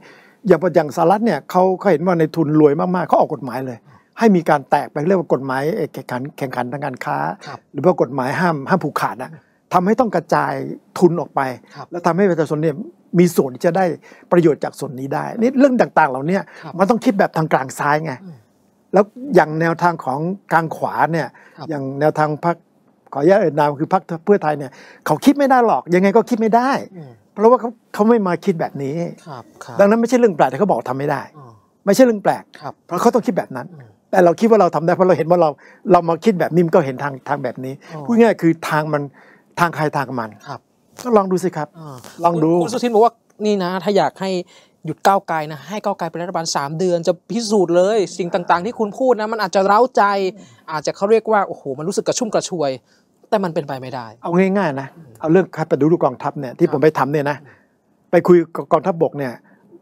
อย่างอย่างสหรัฐเนี่ยเขาเขาเห็นว่าในทุนรวยมากๆ เขาออกกฎหมายเลย ให้มีการแตกไปเรียกว่ากฎหมายแข่งขันแข่งขันทางการค้า หรือว่ากฎหมายห้ามห้ามผูกขาดนะทำให้ต้องกระจายทุนออกไป แล้วทำให้ประชาชนเนี่ยมีส่วนที่จะได้ประโยชน์จากส่วนนี้ได้นี่เรื่องต่างๆ เหล่านี้มันต้องคิดแบบทางกลางซ้ายไงแล้วอย่างแนวทางของกลางขวาเนี่ยอย่างแนวทางพรรคขออนุญาตเอ่ยนามคือพรรคเพื่อไทยเนี่ยเขาคิดไม่ได้หรอกยังไงก็คิดไม่ได้เพราะว่าเขาเขาไม่มาคิดแบบนี้ ครับรบดังนั้นไม่ใช่เรื่องแปลกที่เขาบอกทำไม่ได้ ไม่ใช่เรื่องแปลก ครับเพราะเขาต้องคิดแบบนั้น แต่เราคิดว่าเราทำได้เพราะเราเห็นว่าเราเรามาคิดแบบนี้ก็เห็นทางทางแบบนี้ พูดง่ายคือทางมันทางใครทางมันครับก็ลองดูสิครับอลองดู คุณสุทินบอกว่านี่นะ ถ้าอยากให้หยุดก้าวไกลนะให้ก้าวไกลเป็นรัฐบาล3เดือน จะพิสูจน์เลยสิ่งต่าง ๆที่คุณพูดนะ มันอาจจะเร้าใจอาจจะเขาเรียกว่าโอ้โหมันรู้สึกกระชุ่มกระชวยแต่มันเป็นไปไม่ได้ เอาง่ายๆนะ เอาเรื่องการปฏิรูปกองทัพเนี่ยที่ผมไปทำเนี่ยนะ ไปคุยกองทัพบกเนี่ย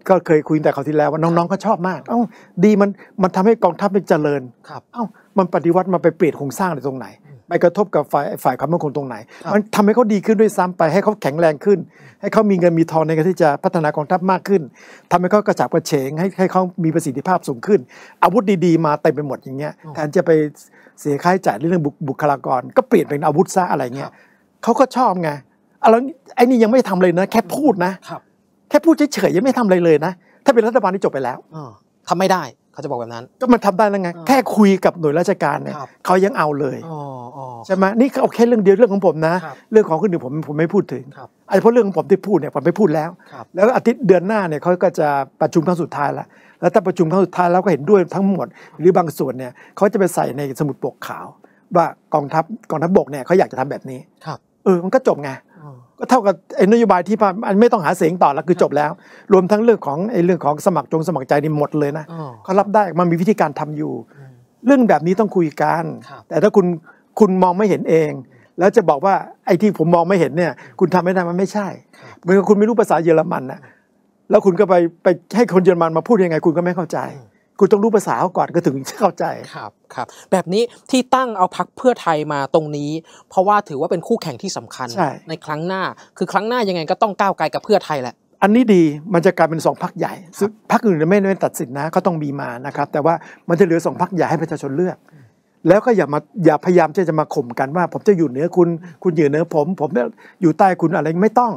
ก็เคยคุยแต่เขาที่แล้วว่าน้องๆเขาชอบมาก เอ้าดีมัน มันทำให้กองทัพเจริญครับเอ้ามันปฏิวัติมาไปเปลี่ยนโครงสร้างในตรงไหนไปกระทบกับฝ่ายฝ่ายความมั่นคงตรงไหนมันทำให้เขาดีขึ้นด้วยซ้ำไปให้เขาแข็งแรงขึ้น ให้เขามีเงินมีทองในการที่จะพัฒนากองทัพมากขึ้น ทำให้เขากระจับกระเฉง ให้ให้เขามีประสิทธิภาพสูงขึ้น อาวุธดี ๆมาเต็มไปหมดอย่างเงี้ยแทนจะไปเสียค่าใช้จ่ายเรื่องบุคลากร ก็เปลี่ยนเป็นอาวุธซะอะไรเงี้ยเขาก็ชอบไงแล้วไอ้นี่ยังไม่ทำเลยนะแค่พูดนะแค่พูดเฉยๆยังไม่ทำอะไรเลยนะ ถ้าเป็นรัฐบาลที่จบไปแล้วทำไม่ได้เขาจะบอกแบบนั้นก็มันทำได้แล้วไงแค่คุยกับหน่วยราชการเนี่ยเขายังเอาเลยใช่ไหมนี่เอาแค่เรื่องเดียวเรื่องของผมนะ เรื่องของคนอื่นผมผมไม่พูดถึงไอ้เพราะเรื่องของผมที่พูดเนี่ยผมไม่พูดแล้ว แล้วอาทิตย์เดือนหน้าเนี่ยเขาก็จะประชุมครั้งสุดท้ายละแล้วถ้าประชุมครั้งสุดท้ายแล้วก็เห็นด้วยทั้งหมด หรือบางส่วนเนี่ยเขาจะไปใส่ในสมุดปกขาวว่ากองทัพกองทัพบกเนี่ยเขาอยากจะทำแบบนี้เออมันก็จบไงก็เท่ากับไอ้นโยบายที่มันไม่ต้องหาเสียงต่อแล้วคือจบแล้ว รวมทั้งเรื่องของไอ้เรื่องของสมัครจงสมัครใจนี่หมดเลยนะเขารับได้มันมีวิธีการทำอยู่ เรื่องแบบนี้ต้องคุยกันแต่ถ้าคุณคุณมองไม่เห็นเองแล้วจะบอกว่าไอ้ที่ผมมองไม่เห็นเนี่ย คุณทำไม่ได้มันไม่ใช่เหมือนคุณไม่รู้ภาษาเยอรมันนะแล้วคุณก็ไปไปให้คนเยอรมันมาพูดยังไง คุณก็ไม่เข้าใจคุณต้องรู้ภาษาเขาก่อนก็ถึงจะเข้าใจครับครับ แบบนี้ที่ตั้งเอาพักเพื่อไทยมาตรงนี้ เพราะว่าถือว่าเป็นคู่แข่งที่สำคัญใในครั้งหน้าคือครั้งหน้ายังไงก็ต้องก้าวไกลกับเพื่อไทยแหละอันนี้ดีมันจะกลายเป็นสองพักใหญ่ซึ่งพักอื่นไม่ได้ตัดสินนะก็ต้องมีมานะครับ แต่ว่ามันจะเหลือสองพักใหญ่ให้ประชาชนเลือก แล้วก็อย่ามาอย่าพยายามที่จะมาข่มกันว่า ผมจะอยู่เหนือคุณคุณอยู่เหนือผม ผมอยู่ใต้คุณอะไรไม่ต้อง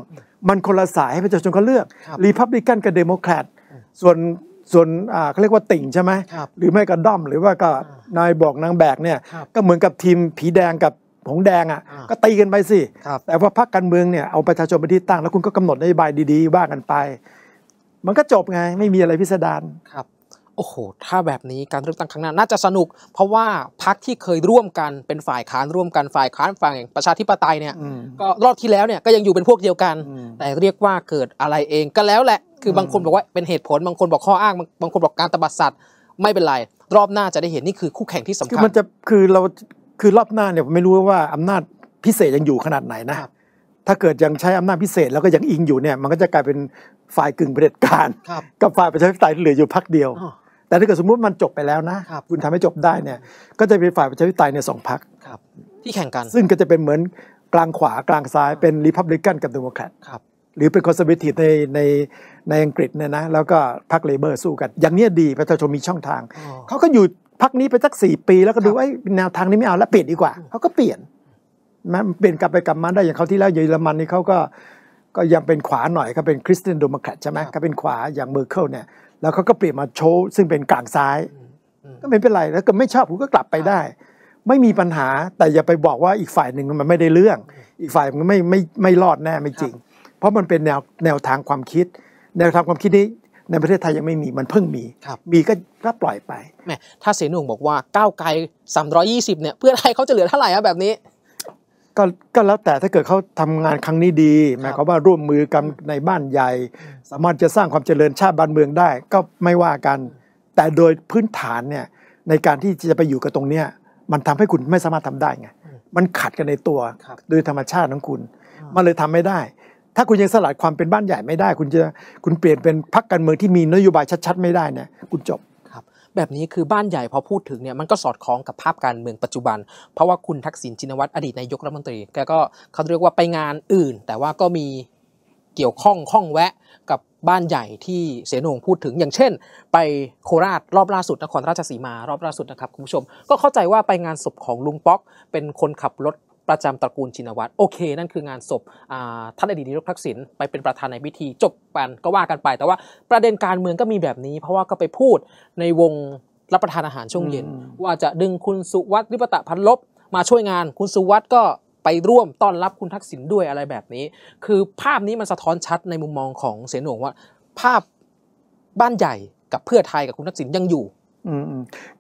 มันคนละสายให้ประชาชนเขาเลือกรีพับลิกันกับเดโมแครตส่วนส่วนเขาเรียกว่าติ่งใช่ไหมรหรือไม่ก็ด้อม หรือว่าก็นายบอกนางแบกเนี่ย ก็เหมือนกับทีมผีแดงกับผงแดงอ่ะอ่ก็ตีกันไปสิ แต่ว่าพักการเมืองเนี่ยเอาประชาชนไปที่ตั้ง แล้วคุณก็กำหนดนโยบายดี ๆ ว่ากันไป มันก็จบไงไม่มีอะไรพิสดารครับโอ้โห ถ้าแบบนี้การเลือกตั้งครั้งหน้าน่าจะสนุก เพราะว่าพักที่เคยร่วมกันเป็นฝ่ายค้านร่วมกันฝ่ายค้านฝั่งประชาธิปไตยเนี่ย ก็รอบที่แล้วเนี่ยก็ยังอยู่เป็นพวกเดียวกัน แต่เรียกว่าเกิดอะไรเองก็แล้วแหละคือบางคนบอกว่า เป็นเหตุผลบางคนบอกข้ออ้างบางคนบอกการตบสัตว์ไม่เป็นไร รอบหน้าจะได้เห็นนี่คือคู่แข่งที่สำคัญคือมันจะคือเราคือรอบหน้าเนี่ยไม่รู้ว่าอำนาจพิเศษยังอยู่ขนาดไหนนะถ้าเกิดยังใช้อำนาจพิเศษแล้วก็ยังอิงอยู่เนี่ยมันก็จะกลายเป็นฝ่ายกึ่งเผด็จการ กับฝ่ายประชาธิปไตยเหลืออยู่พักเดียว แต่ถ้าเกิดสมมติมันจบไปแล้วนะคุณทำให้จบได้เนี่ยก็จะเป็นฝ่ายประชาธิปไตยเนี่ยสองพักที่แข่งกันซึ่งก็จะเป็นเหมือนกลางขวากลางซ้ายเป็นรีพับลิกันกับเดโมแครตหรือเป็นคอนเซอร์เวทีฟในในในอังกฤษเนี่ยนะแล้วก็พรรคเลเบอร์สู้กันอย่างเนี้ยดีประชาชนมีช่องทาง เขาก็อยู่พักนี้ไปสักสี่ปีแล้วก็ดูไอ้แนวทางนี้ไม่เอาแล้วเปลี่ยนดีกว่า เขาก็เปลี่ยนมันเปลี่ยนกลับไปกลับมาได้อย่างเขาที่แล้วเยอรมันนี่เขาก็ก็ยังเป็นขวาหน่อยเขาเป็นคริสเตียนโดมแครตใช่ไหมเขาเป็นขวาอย่างเมอร์เคิลเนี่ยแล้วเขาก็เปลี่ยนมาโชว์ซึ่งเป็นกลางซ้าย ก็ไม่เป็นไรแล้วก็ไม่ชอบผมก็กลับไปได้ ไม่มีปัญหาแต่อย่าไปบอกว่าอีกฝ่ายหนึ่งมันไม่ได้เรื่อง อีกฝ่ายมันไม่ไม่ไม่รอดแน่ไม่จริงเพราะมันเป็นแนวแนวทางความคิด แนวทางความคิดนี้ในประเทศไทยยังไม่มี มันเพิ่งมี มีก็ับปล่อยไปแม่ถ้าเสนุ่งบอกว่าก้าวไกล 320เนี่ยเพื่อไทยเขาจะเหลือเท่าไหร่อะแบบนี้ ก็ก็แล้วแต่ถ้าเกิดเขาทำงานครั้งนี้ดีหมายความว่าร่วมมือกันในบ้านใหญ่ สามารถจะสร้างความเจริญชาติบ้านเมืองได้ ก็ไม่ว่ากัน แต่โดยพื้นฐานเนี่ยในการที่จะไปอยู่กับตรงเนี้ยมันทำให้คุณไม่สามารถทำได้ไง มันขัดกันในตัวโดยธรรมชาติของคุณ มันเลยทำไม่ได้ถ้าคุณยังสลัดความเป็นบ้านใหญ่ไม่ได้ คุณจะคุณเปลี่ยนเป็นพรรคการเมืองที่มีนโยบายชัดๆ ไม่ได้เนี่ย คุณจบครับแบบนี้คือบ้านใหญ่พอพูดถึงเนี่ยมันก็สอดคล้องกับภาพการเมืองปัจจุบัน เพราะว่าคุณทักษิณชินวัตรอดีตนายกรัฐมนตรีแกก็เขาเรียกว่าไปงานอื่น แต่ว่าก็มีเกี่ยวข้องข้องแวะกับบ้านใหญ่ที่เสนงพูดถึงอย่างเช่น ไปโคราชรอบล่าสุดนครราชสีมารอบล่าสุดนะครับคุณผู้ชม ก็เข้าใจว่าไปงานศพของลุงป๊อกเป็นคนขับรถประจำตระกูลชินวัตรโอเค นั่นคืองานศพท่านอดีตนายกทักษิณไปเป็นประธานในพิธีจบกันก็ว่ากันไป แต่ว่าประเด็นการเมืองก็มีแบบนี้ เพราะว่าก็ไปพูดในวงรับประทานอาหารช่วงเย็น ว่าจะดึงคุณสุวัตริปตะพันลบมาช่วยงานคุณสุวัตก็ไปร่วมต้อนรับคุณทักษิณด้วยอะไรแบบนี้ คือภาพนี้มันสะท้อนชัดในมุมมองของเสนหวงว่า ภาพบ้านใหญ่กับเพื่อไทยกับคุณทักษิณยังอยู่ อืม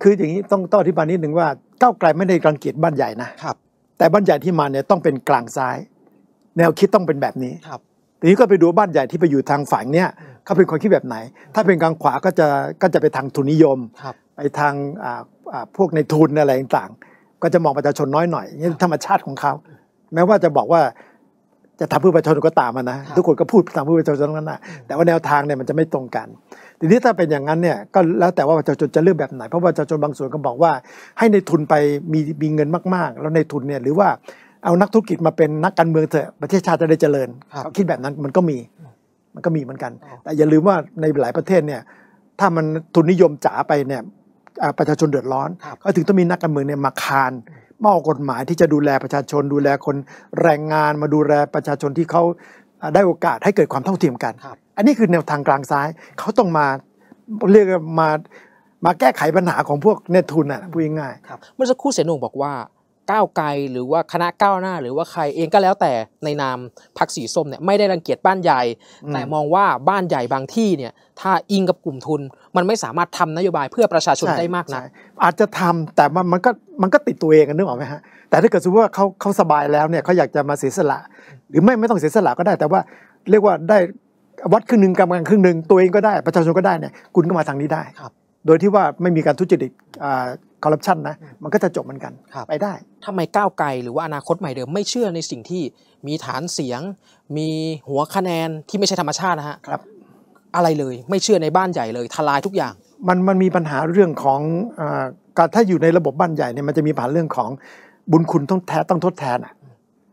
คืออย่างนี้ต้องต้องอธิบายนิดหนึ่งว่าก้าวไกลไม่ได้รังเกียจบ้านใหญ่นะครับแต่บ้านใหญ่ที่มาเนี่ยต้องเป็นกลางซ้าย แนวคิดต้องเป็นแบบนี้ ครับ ทีนี้ก็ไปดูบ้านใหญ่ที่ไปอยู่ทางฝั่งเนี่ยเขาเป็นคนคิดแบบไหน ถ้าเป็นกลางขวาก็จะก็จะไปทางทุนนิยม ครับ ไปทางออ่่าาพวกในทุนอะไรต่างๆ ก็จะมองประชาชนน้อยหน่อยนี่ธรรมชาติของเขา แม้ว่าจะบอกว่าจะทำเพื่อประชาชนก็ตามนะทุกคนก็พูดทำเพื่อประชาชนนั้นนะแต่ว่าแนวทางเนี่ยมันจะไม่ตรงกันทีนี้ถ้าเป็นอย่างนั้นเนี่ยก็แล้วแต่ว่าประชาชนจะเลือกแบบไหนเพราะประชาชนบางส่วนก็บอกว่าให้ในทุนไปมีมีเงินมากๆ แล้วในทุนเนี่ยหรือว่าเอานักธุรกิจมาเป็นนักการเมืองเถอะประเทศชาติจะได้เจริญเขาคิดแบบนั้นมันก็มีมันก็มีเหมือนกัน แต่อย่าลืมว่าในหลายประเทศเนี่ยถ้ามันทุนนิยมจ๋าไปเนี่ยประชาชนเดือดร้อนก็ถึงต้องมีนักการเมืองเนี่ยมาคานมาอกกฎหมายที่จะดูแลประชาชนดูแลคนแรงงานมาดูแลประชาชนที่เขาได้โอกาสให้เกิดความเท่าเทียมกันอันนี้คือแนวทางกลางซ้ายเขาต้องมาเรียกมามาแก้ไขปัญหาของพวกเนทุนอ่ะพูดง่ายครับเมื่อสักครู่เสนุ่งบอกว่าก้าวไกลหรือว่าคณะก้าวหน้าหรือว่าใครเองก็แล้วแต่ในนามพักสีส้มเนี่ยไม่ได้รังเกียจบ้านใหญ่แต่มองว่าบ้านใหญ่บางที่เนี่ยถ้าอิงกับกลุ่มทุน มันไม่สามารถทำนโยบายเพื่อประชาชนได้มากนะอาจจะทำแต่มันมันก็มันก็ติดตัวเองกันนึกออกไหมฮะแต่ถ้าเกิดสมมติว่าเขาเขาสบายแล้วเนี่ยเขาอยากจะมาเสียสละหรือไม่ไม่ต้องเสียสละก็ได้แต่ว่าเรียกว่าได้วัดครึ่งหนึ่งกำลังครึ่งหนึ่งตัวเองก็ได้ ประชาชนก็ได้เนี่ยคุณก็มาทางนี้ได้โดยที่ว่าไม่มีการทุจริตคอร์รัปชันนะมันก็จะจบเหมือนกัน ไปได้ ทำไมก้าวไกลหรือว่าอนาคตใหม่เดิม ไม่เชื่อในสิ่งที่มีฐานเสียง มีหัวคะแนนที่ไม่ใช่ธรรมชาตินะฮะครับอะไรเลยไม่เชื่อในบ้านใหญ่เลย ทลายทุกอย่าง มันมันมีปัญหาเรื่องของการถ้าอยู่ในระบบบ้านใหญ่เนี่ยมันจะมีปัญหาเรื่องของบุญคุณต้องแท้ต้องทดแทนอ่ะ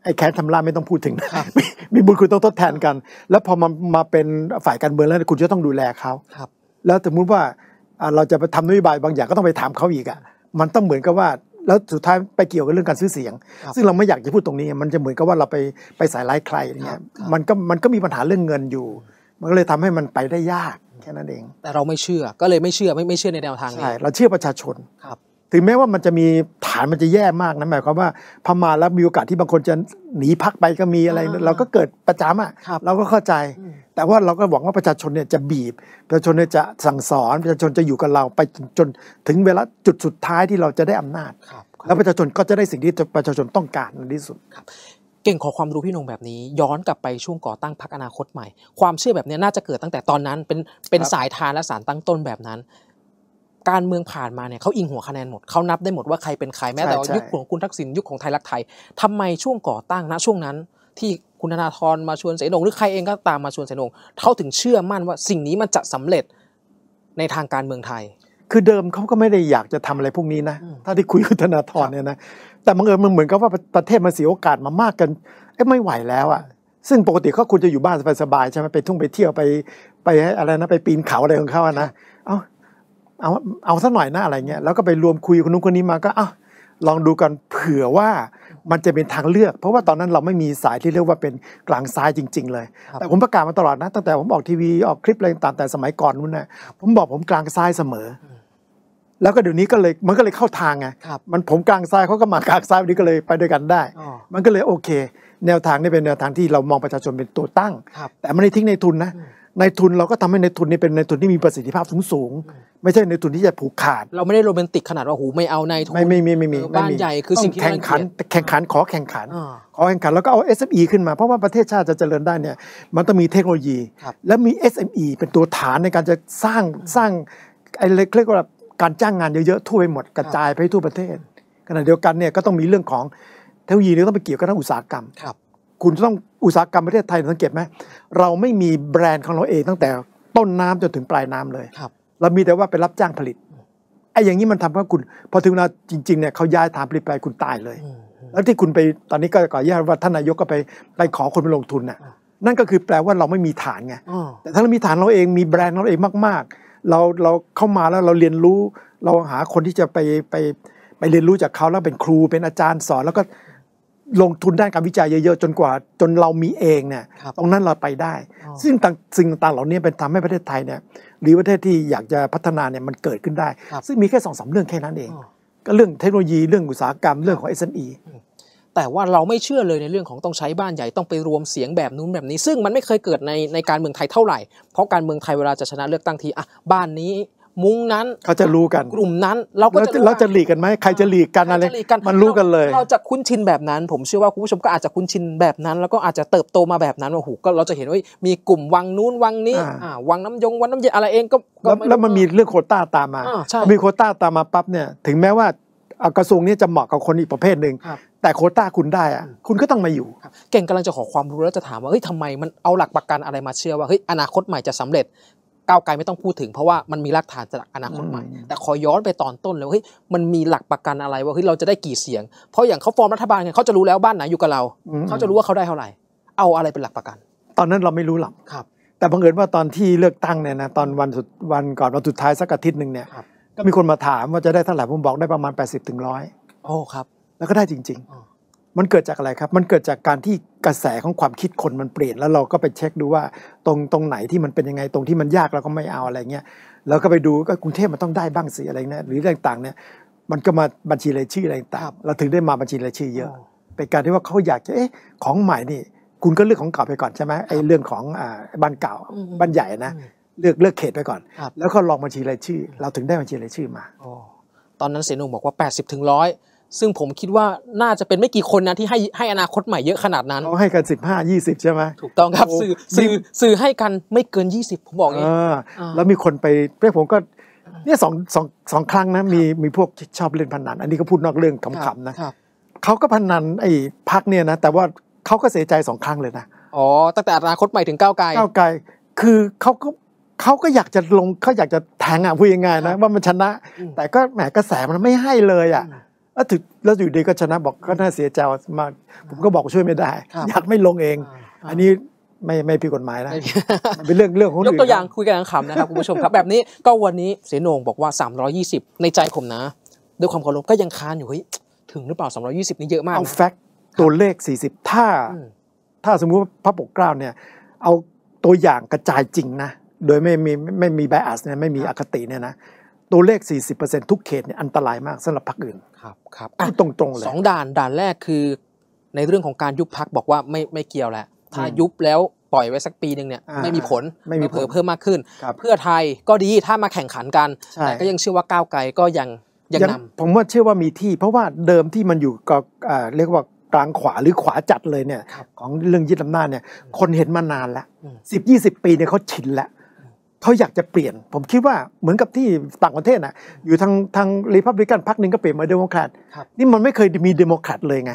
ไอ้แค้นทำลาไม่ต้องพูดถึงนะมีบุญคุณต้องทดแทนกัน แล้วพอมามาเป็นฝ่ายการเมืองแล้วคุณจะต้องดูแลเขาครับ แล้วสมมติว่าเราจะไปทำนโยบาย บางอย่างก็ต้องไปถามเขาอีกอ่ะ มันต้องเหมือนกับว่า แล้วสุดท้ายไปเกี่ยวกับเรื่องการซื้อเสียง ซึ่งเราไม่อยากจะพูดตรงนี้ มันจะเหมือนกับว่าเราไปไปสายไล่ใครอย่างเงี้ยมันก็มันก็มีปัญหาเรื่องเงินอยู่ มันก็เลยทำให้มันไปได้ยากแค่นั้นเอง แต่เราไม่เชื่อ ก็เลยไม่เชื่อไม่ไม่เชื่อในแนวทางนี้เราเชื่อประชาชน ครับถึงแม้ว่ามันจะมีฐานมันจะแย่มากนะหมายความว่าพม่าแล้วมีโอกาสที่บางคนจะหนีพักไปก็มีอะไร เราก็เกิดประจำอ่ะเราก็เข้าใจ แต่ว่าเราก็หวังว่าประชาชนเนี่ยจะบีบ ประชาชนเนี่ยจะสั่งสอน ประชาชนจะอยู่กับเราไปจน ถึงเวลาจุดสุดท้ายที่เราจะได้อำนาจแล้วประชาชนก็จะได้สิ่งที่ประชาชนต้องการในที่สุดเก่งขอความรู้พี่นงแบบนี้ ย้อนกลับไปช่วงก่อตั้งพรรคอนาคตใหม่ ความเชื่อแบบนี้น่าจะเกิดตั้งแต่ตอนนั้น เป็นเป็นสายทานและสารตั้งต้นแบบนั้นการเมืองผ่านมาเนี่ยเขาอิงหัวคะแนนหมดเขานับได้หมดว่าใครเป็นใครแม้แต่ยุคของคุณทักษิณยุคของไทยรักไทยทำไมช่วงก่อตั้งณช่วงนั้น ที่คุณธนาธรมาชวนเสนงหรือใครเองก็ตามมาชวนเสนงเขาถึงเชื่อมั่นว่าสิ่งนี้มันจะสำเร็จในทางการเมืองไทย คือเดิมเขาก็ไม่ได้อยากจะทำอะไรพวกนี้นะถ้าที่คุยคุณธนาธรเนี่ยนะแต่บังเอิญมันเหมือนกับว่าประเทศมันเสียโอกาสมามากกันไม่ไหวแล้วอ่ะซึ่งปกติเขาควรจะอยู่บ้านสบายๆใช่ไหมไปทุ่งไปเที่ยวไปไปอะไรนะไปปีนเขาอะไรของเขาอะนะเอาเอาสักหน่อยนะอะไรเงี้ยแล้วก็ไปรวมคุยคนนู้นคนนี้มาก็อ้าลองดูกันเผื่อว่ามันจะเป็นทางเลือก เพราะว่าตอนนั้นเราไม่มีสายที่เรียกว่าเป็นกลางซ้ายจริง ๆ เลยแต่ผมประกาศมาตลอดนะตั้งแต่ผมออกทีวีออกคลิปอะไรต่างแต่สมัยก่อนนู้นนะผมบอกผมกลางซ้ายเสมอ แล้วก็เดี๋ยวนี้ก็เลยมันก็เลยเข้าทางไงมันผมกลางซ้ายเขาก็มากลางซ้ายวันนี้ก็เลยไปด้วยกันได้ มันก็เลยโอเค แนวทางนี้เป็นแนวทางที่เรามองประชาชนเป็นตัวตั้ง แต่ไม่ได้ทิ้งในทุนนะในทุนเราก็ทำให้ในทุนนี่เป็นในทุนที่มีประสิทธิภาพสูงสูงไม่ใช่ในทุนที่จะผูกขาด เราไม่ได้โรแมนติกขนาดว่าหูไม่เอาในทุนไม่ไม่ไม่ไม่มีบ้านใหญ่ คือสิ่งที่แข่งขันแข่งขันขอแข่งขันขอแข่งขันแล้วก็เอา SME ขึ้นมา เพราะว่าประเทศชาติจะเจริญได้เนี่ยมันต้องมีเทคโนโลยี และมี SME เป็นตัวฐานในการจะสร้างสร้างไอ้เรียกว่าการจ้างงานเยอะๆทั่วไปหมดกระจายไปทั่วประเทศขณะเดียวกันเนี่ยก็ต้องมีเรื่องของเทคโนโลยีนี่ต้องไปเกี่ยวกับทางอุตสาหกรรมคุณต้องอุตสาหกรรมประเทศไทยสังเกตไหมเราไม่มีแบรนด์ของเราเอง ตั้งแต่ต้นน้ำจนถึงปลายน้ำเลยครับ เรามีแต่ว่าไปรับจ้างผลิตไอ้อย่างนี้มันทำให้คุณ พอถึงเวลาจริง ๆเนี่ยเขาย้ายฐานผลิตไปคุณตายเลย แล้วที่คุณไปตอนนี้ก็ก่อนาตว่าท่านนายกก็ไปไปขอคนไปลงทุนน่ะนั่นก็คือแปลว่าเราไม่มีฐานไงแต่ถ้าเรามีฐานเราเองมีแบรนด์เราเองมากๆเราเราเข้ามาแล้วเราเรียนรู้ เราหาคนที่จะไปไปไปเรียนรู้จากเขาแล้วเป็นครูเป็นอาจารย์สอนแล้วก็ลงทุนด้านการวิจัยเยอะๆจนกว่าจนเรามีเองเนี่ยตรงนั้นเราไปได้ ซึ่งต่างสิ่งต่างเหล่านี้เป็นทำให้ประเทศไทยเนี่ยหรือประเทศที่อยากจะพัฒนาเนี่ยมันเกิดขึ้นได้ซึ่งมีแค่สองสาเรื่องแค่นั้นเองก็เรื่องเทคโนโลยีเรื่องอุตสาหกรรมเรื่องของ SME แต่ว่าเราไม่เชื่อเลยในเรื่องของต้องใช้บ้านใหญ่ต้องไปรวมเสียงแบบนู้นแบบนี้ ซึ่งมันไม่เคยเกิดในในการเมืองไทยเท่าไหร่เพราะการเมืองไทยเวลาจะชนะเลือกตั้งทีอ่ะบ้านนี้มุ้งนั้นเขาจะรู้กันกลุ่มนั้นเราก็จะเราจะหลีกกันไหมใครจะหลีกกันอะไรมันรู้กันเลยเราจะคุ้นชินแบบนั้น ผมเชื่อว่าคุณผู้ชมก็อาจจะคุ้นชินแบบนั้น แล้วก็อาจจะเติบโตมาแบบนั้นว่าหูก็เราจะเห็นว่ามีกลุ่มวังนู้นวังนี้วังน้ำยงวังน้ำเย็นอะไรเองก็แล้วมันมีเรื่องโคต้าตามมา มีโคต้าตามมาปั๊บเนี่ยถึงแม้ว่ากระทรวงนี้จะเหมาะกับคนอีกประเภทหนึ่งแต่โคต้าคุณได้อะคุณก็ต้องมาอยู่ เก่งกำลังจะขอความรู้แล้วจะถามว่าเฮ้ยทำไมมันเอาหลักประกันอะไรมาเชื่อว่าเฮ้ยอนาคตใหม่จะสำเร็จก้าวไกลไม่ต้องพูดถึงเพราะว่ามันมีรากฐานจากอนาคตใหม่ แต่ขอย้อนไปตอนต้นเลยว่าเฮ้ยมันมีหลักประกันอะไรว่าเฮ้ยเราจะได้กี่เสียง เพราะอย่างเขาฟอร์มรัฐบาลเนี่ยเขาจะรู้แล้วบ้านไหนอยู่กับเราเขาจะรู้ว่าเขาได้เท่าไหร่เอาอะไรเป็นหลักประกัน ตอนนั้นเราไม่รู้หรอกครับ แต่บังเอิญว่าตอนที่เลือกตั้งเนี่ยนะตอนวันสุดวันก่อนวันสุดท้ายสักอาทิตย์หนึ่งเนี่ยก็มีคนมาถามว่าจะได้เท่าไหร่ผมบอกได้ประมาณ 8 0 0ถึงร้อยโอ้ครับ แล้วก็ได้จริง ๆมันเกิดจากอะไรครับ มันเกิดจากการที่กระแสของความคิดคนมันเปลี่ยนแล้วเราก็ไปเช็คดูว่าตรงตรงไหนที่มันเป็นยังไงตรงที่มันยากเราก็ไม่เอาอะไรเงี้ยแล้วก็ไปดูก็กรุงเทพมันต้องได้บ้างสิอะไรเนี่ยหรือต่างๆเนี่ย มันก็มาบัญชีรายชื่ออะไรต่างเราถึงได้มาบัญชีรายชื่อเยอะ เป็นการที่ว่าเขาอยากจะเอ๊ะของใหม่นี่ คุณก็เลือกของเก่าไปก่อนใช่ไหมไอ้เรื่องของอ่าบ้านเก่าบ้านใหญ่นะเลือกเลือกเขตไปก่อนแล้วก็ลองบัญชีรายชื่อ เราถึงได้บัญชีรายชื่อมาตอนนั้นเสนุมบอกว่า80ถึง100ซึ่งผมคิดว่าน่าจะเป็นไม่กี่คนนะที่ให้ให้อนาคตใหม่เยอะขนาดนั้นเขาให้กัน 15 20 ใช่ไหมถูกต้องครับสื่อสื่อสื่อให้กันไม่เกิน 20 ผมบอกเองแล้วมีคนไปเพื่อผมก็เนี่ยสองสองสองครั้งนะมีมีพวกชอบเล่นพนนัน อันนี้ก็พูดนอกเรื่องขำๆนะเขาก็พนันไอ้พักเนี่ยนะ แต่ว่าเขาก็เสียใจสองครั้งเลยนะ อ๋อตั้งแต่อนาคตใหม่ถึงก้าวไกลก้าวไกลคือเขาก็เขาก็อยากจะลงเขาอยากจะแทงอ่ะพูดยังไงนะ ว่ามันชนะ แต่ก็แหมกระแสมันไม่ให้เลยอ่ะแล้วถึงแล้วอยู่ดีก็ชนะบอกก็น่าเสียใจมากผมก็บอกช่วยไม่ได้ อยากไม่ลงเอง อันนี้ไม่ไม่ผิดกฎหมายนะเป็นเรื่องเรื่องของยกตัวอย่างคุยกันขำนะครับ คุณผู้ชมครับแบบนี้ก็วันนี้เสนงบอกว่า 320 ในใจผมนะ ด้วยความเคารพก็ยังคานอยู่เฮ้ยถึงหรือเปล่า 320 นี่เยอะมาก เอาแฟกต์ตัวเลข 40 ถ้า ถ้าสมมุติพระปกเกล้าเนี่ยเอาตัวอย่างกระจายจริงนะโดยไม่มีไม่มีไบแอสเนี่ยไม่มีอคติเนี่ยนะตัวเลข 40%ทุกเขตเนี่ยอันตรายมากสำหรับพรรคอื่น ครับ ครับตรงตรงๆเลยสองด่าน ด่านแรกคือ ในเรื่องของการยุบพักบอกว่าไม่ไม่เกี่ยวแหละ ถ้ายุบแล้วปล่อยไว้สักปีหนึ่งเนี่ยไม่มีผล ไม่มีเผลอเพิ่มมากขึ้น เพื่อไทยก็ดีถ้ามาแข่งขันกัน แต่ก็ยังเชื่อว่าก้าวไกลก็ยังยังนำผมว่าเชื่อว่ามีที่ เพราะว่าเดิมที่มันอยู่ก็เรียกว่ากลางขวาหรือขวาจัดเลยเนี่ยของเรื่องยึดอำนาจเนี่ยคนเห็นมานานแล้วสิบยี่สิบปีเนี่ยเขาชินแล้วเขาอยากจะเปลี่ยนผมคิดว่าเหมือนกับที่ต่างประเทศน่ะอยู่ทางทางรีพับลิกันพรรคหนึ่งก็เปลี่ยนมาเดโมแครตนี่มันไม่เคยมีเดโมแครตเลยไง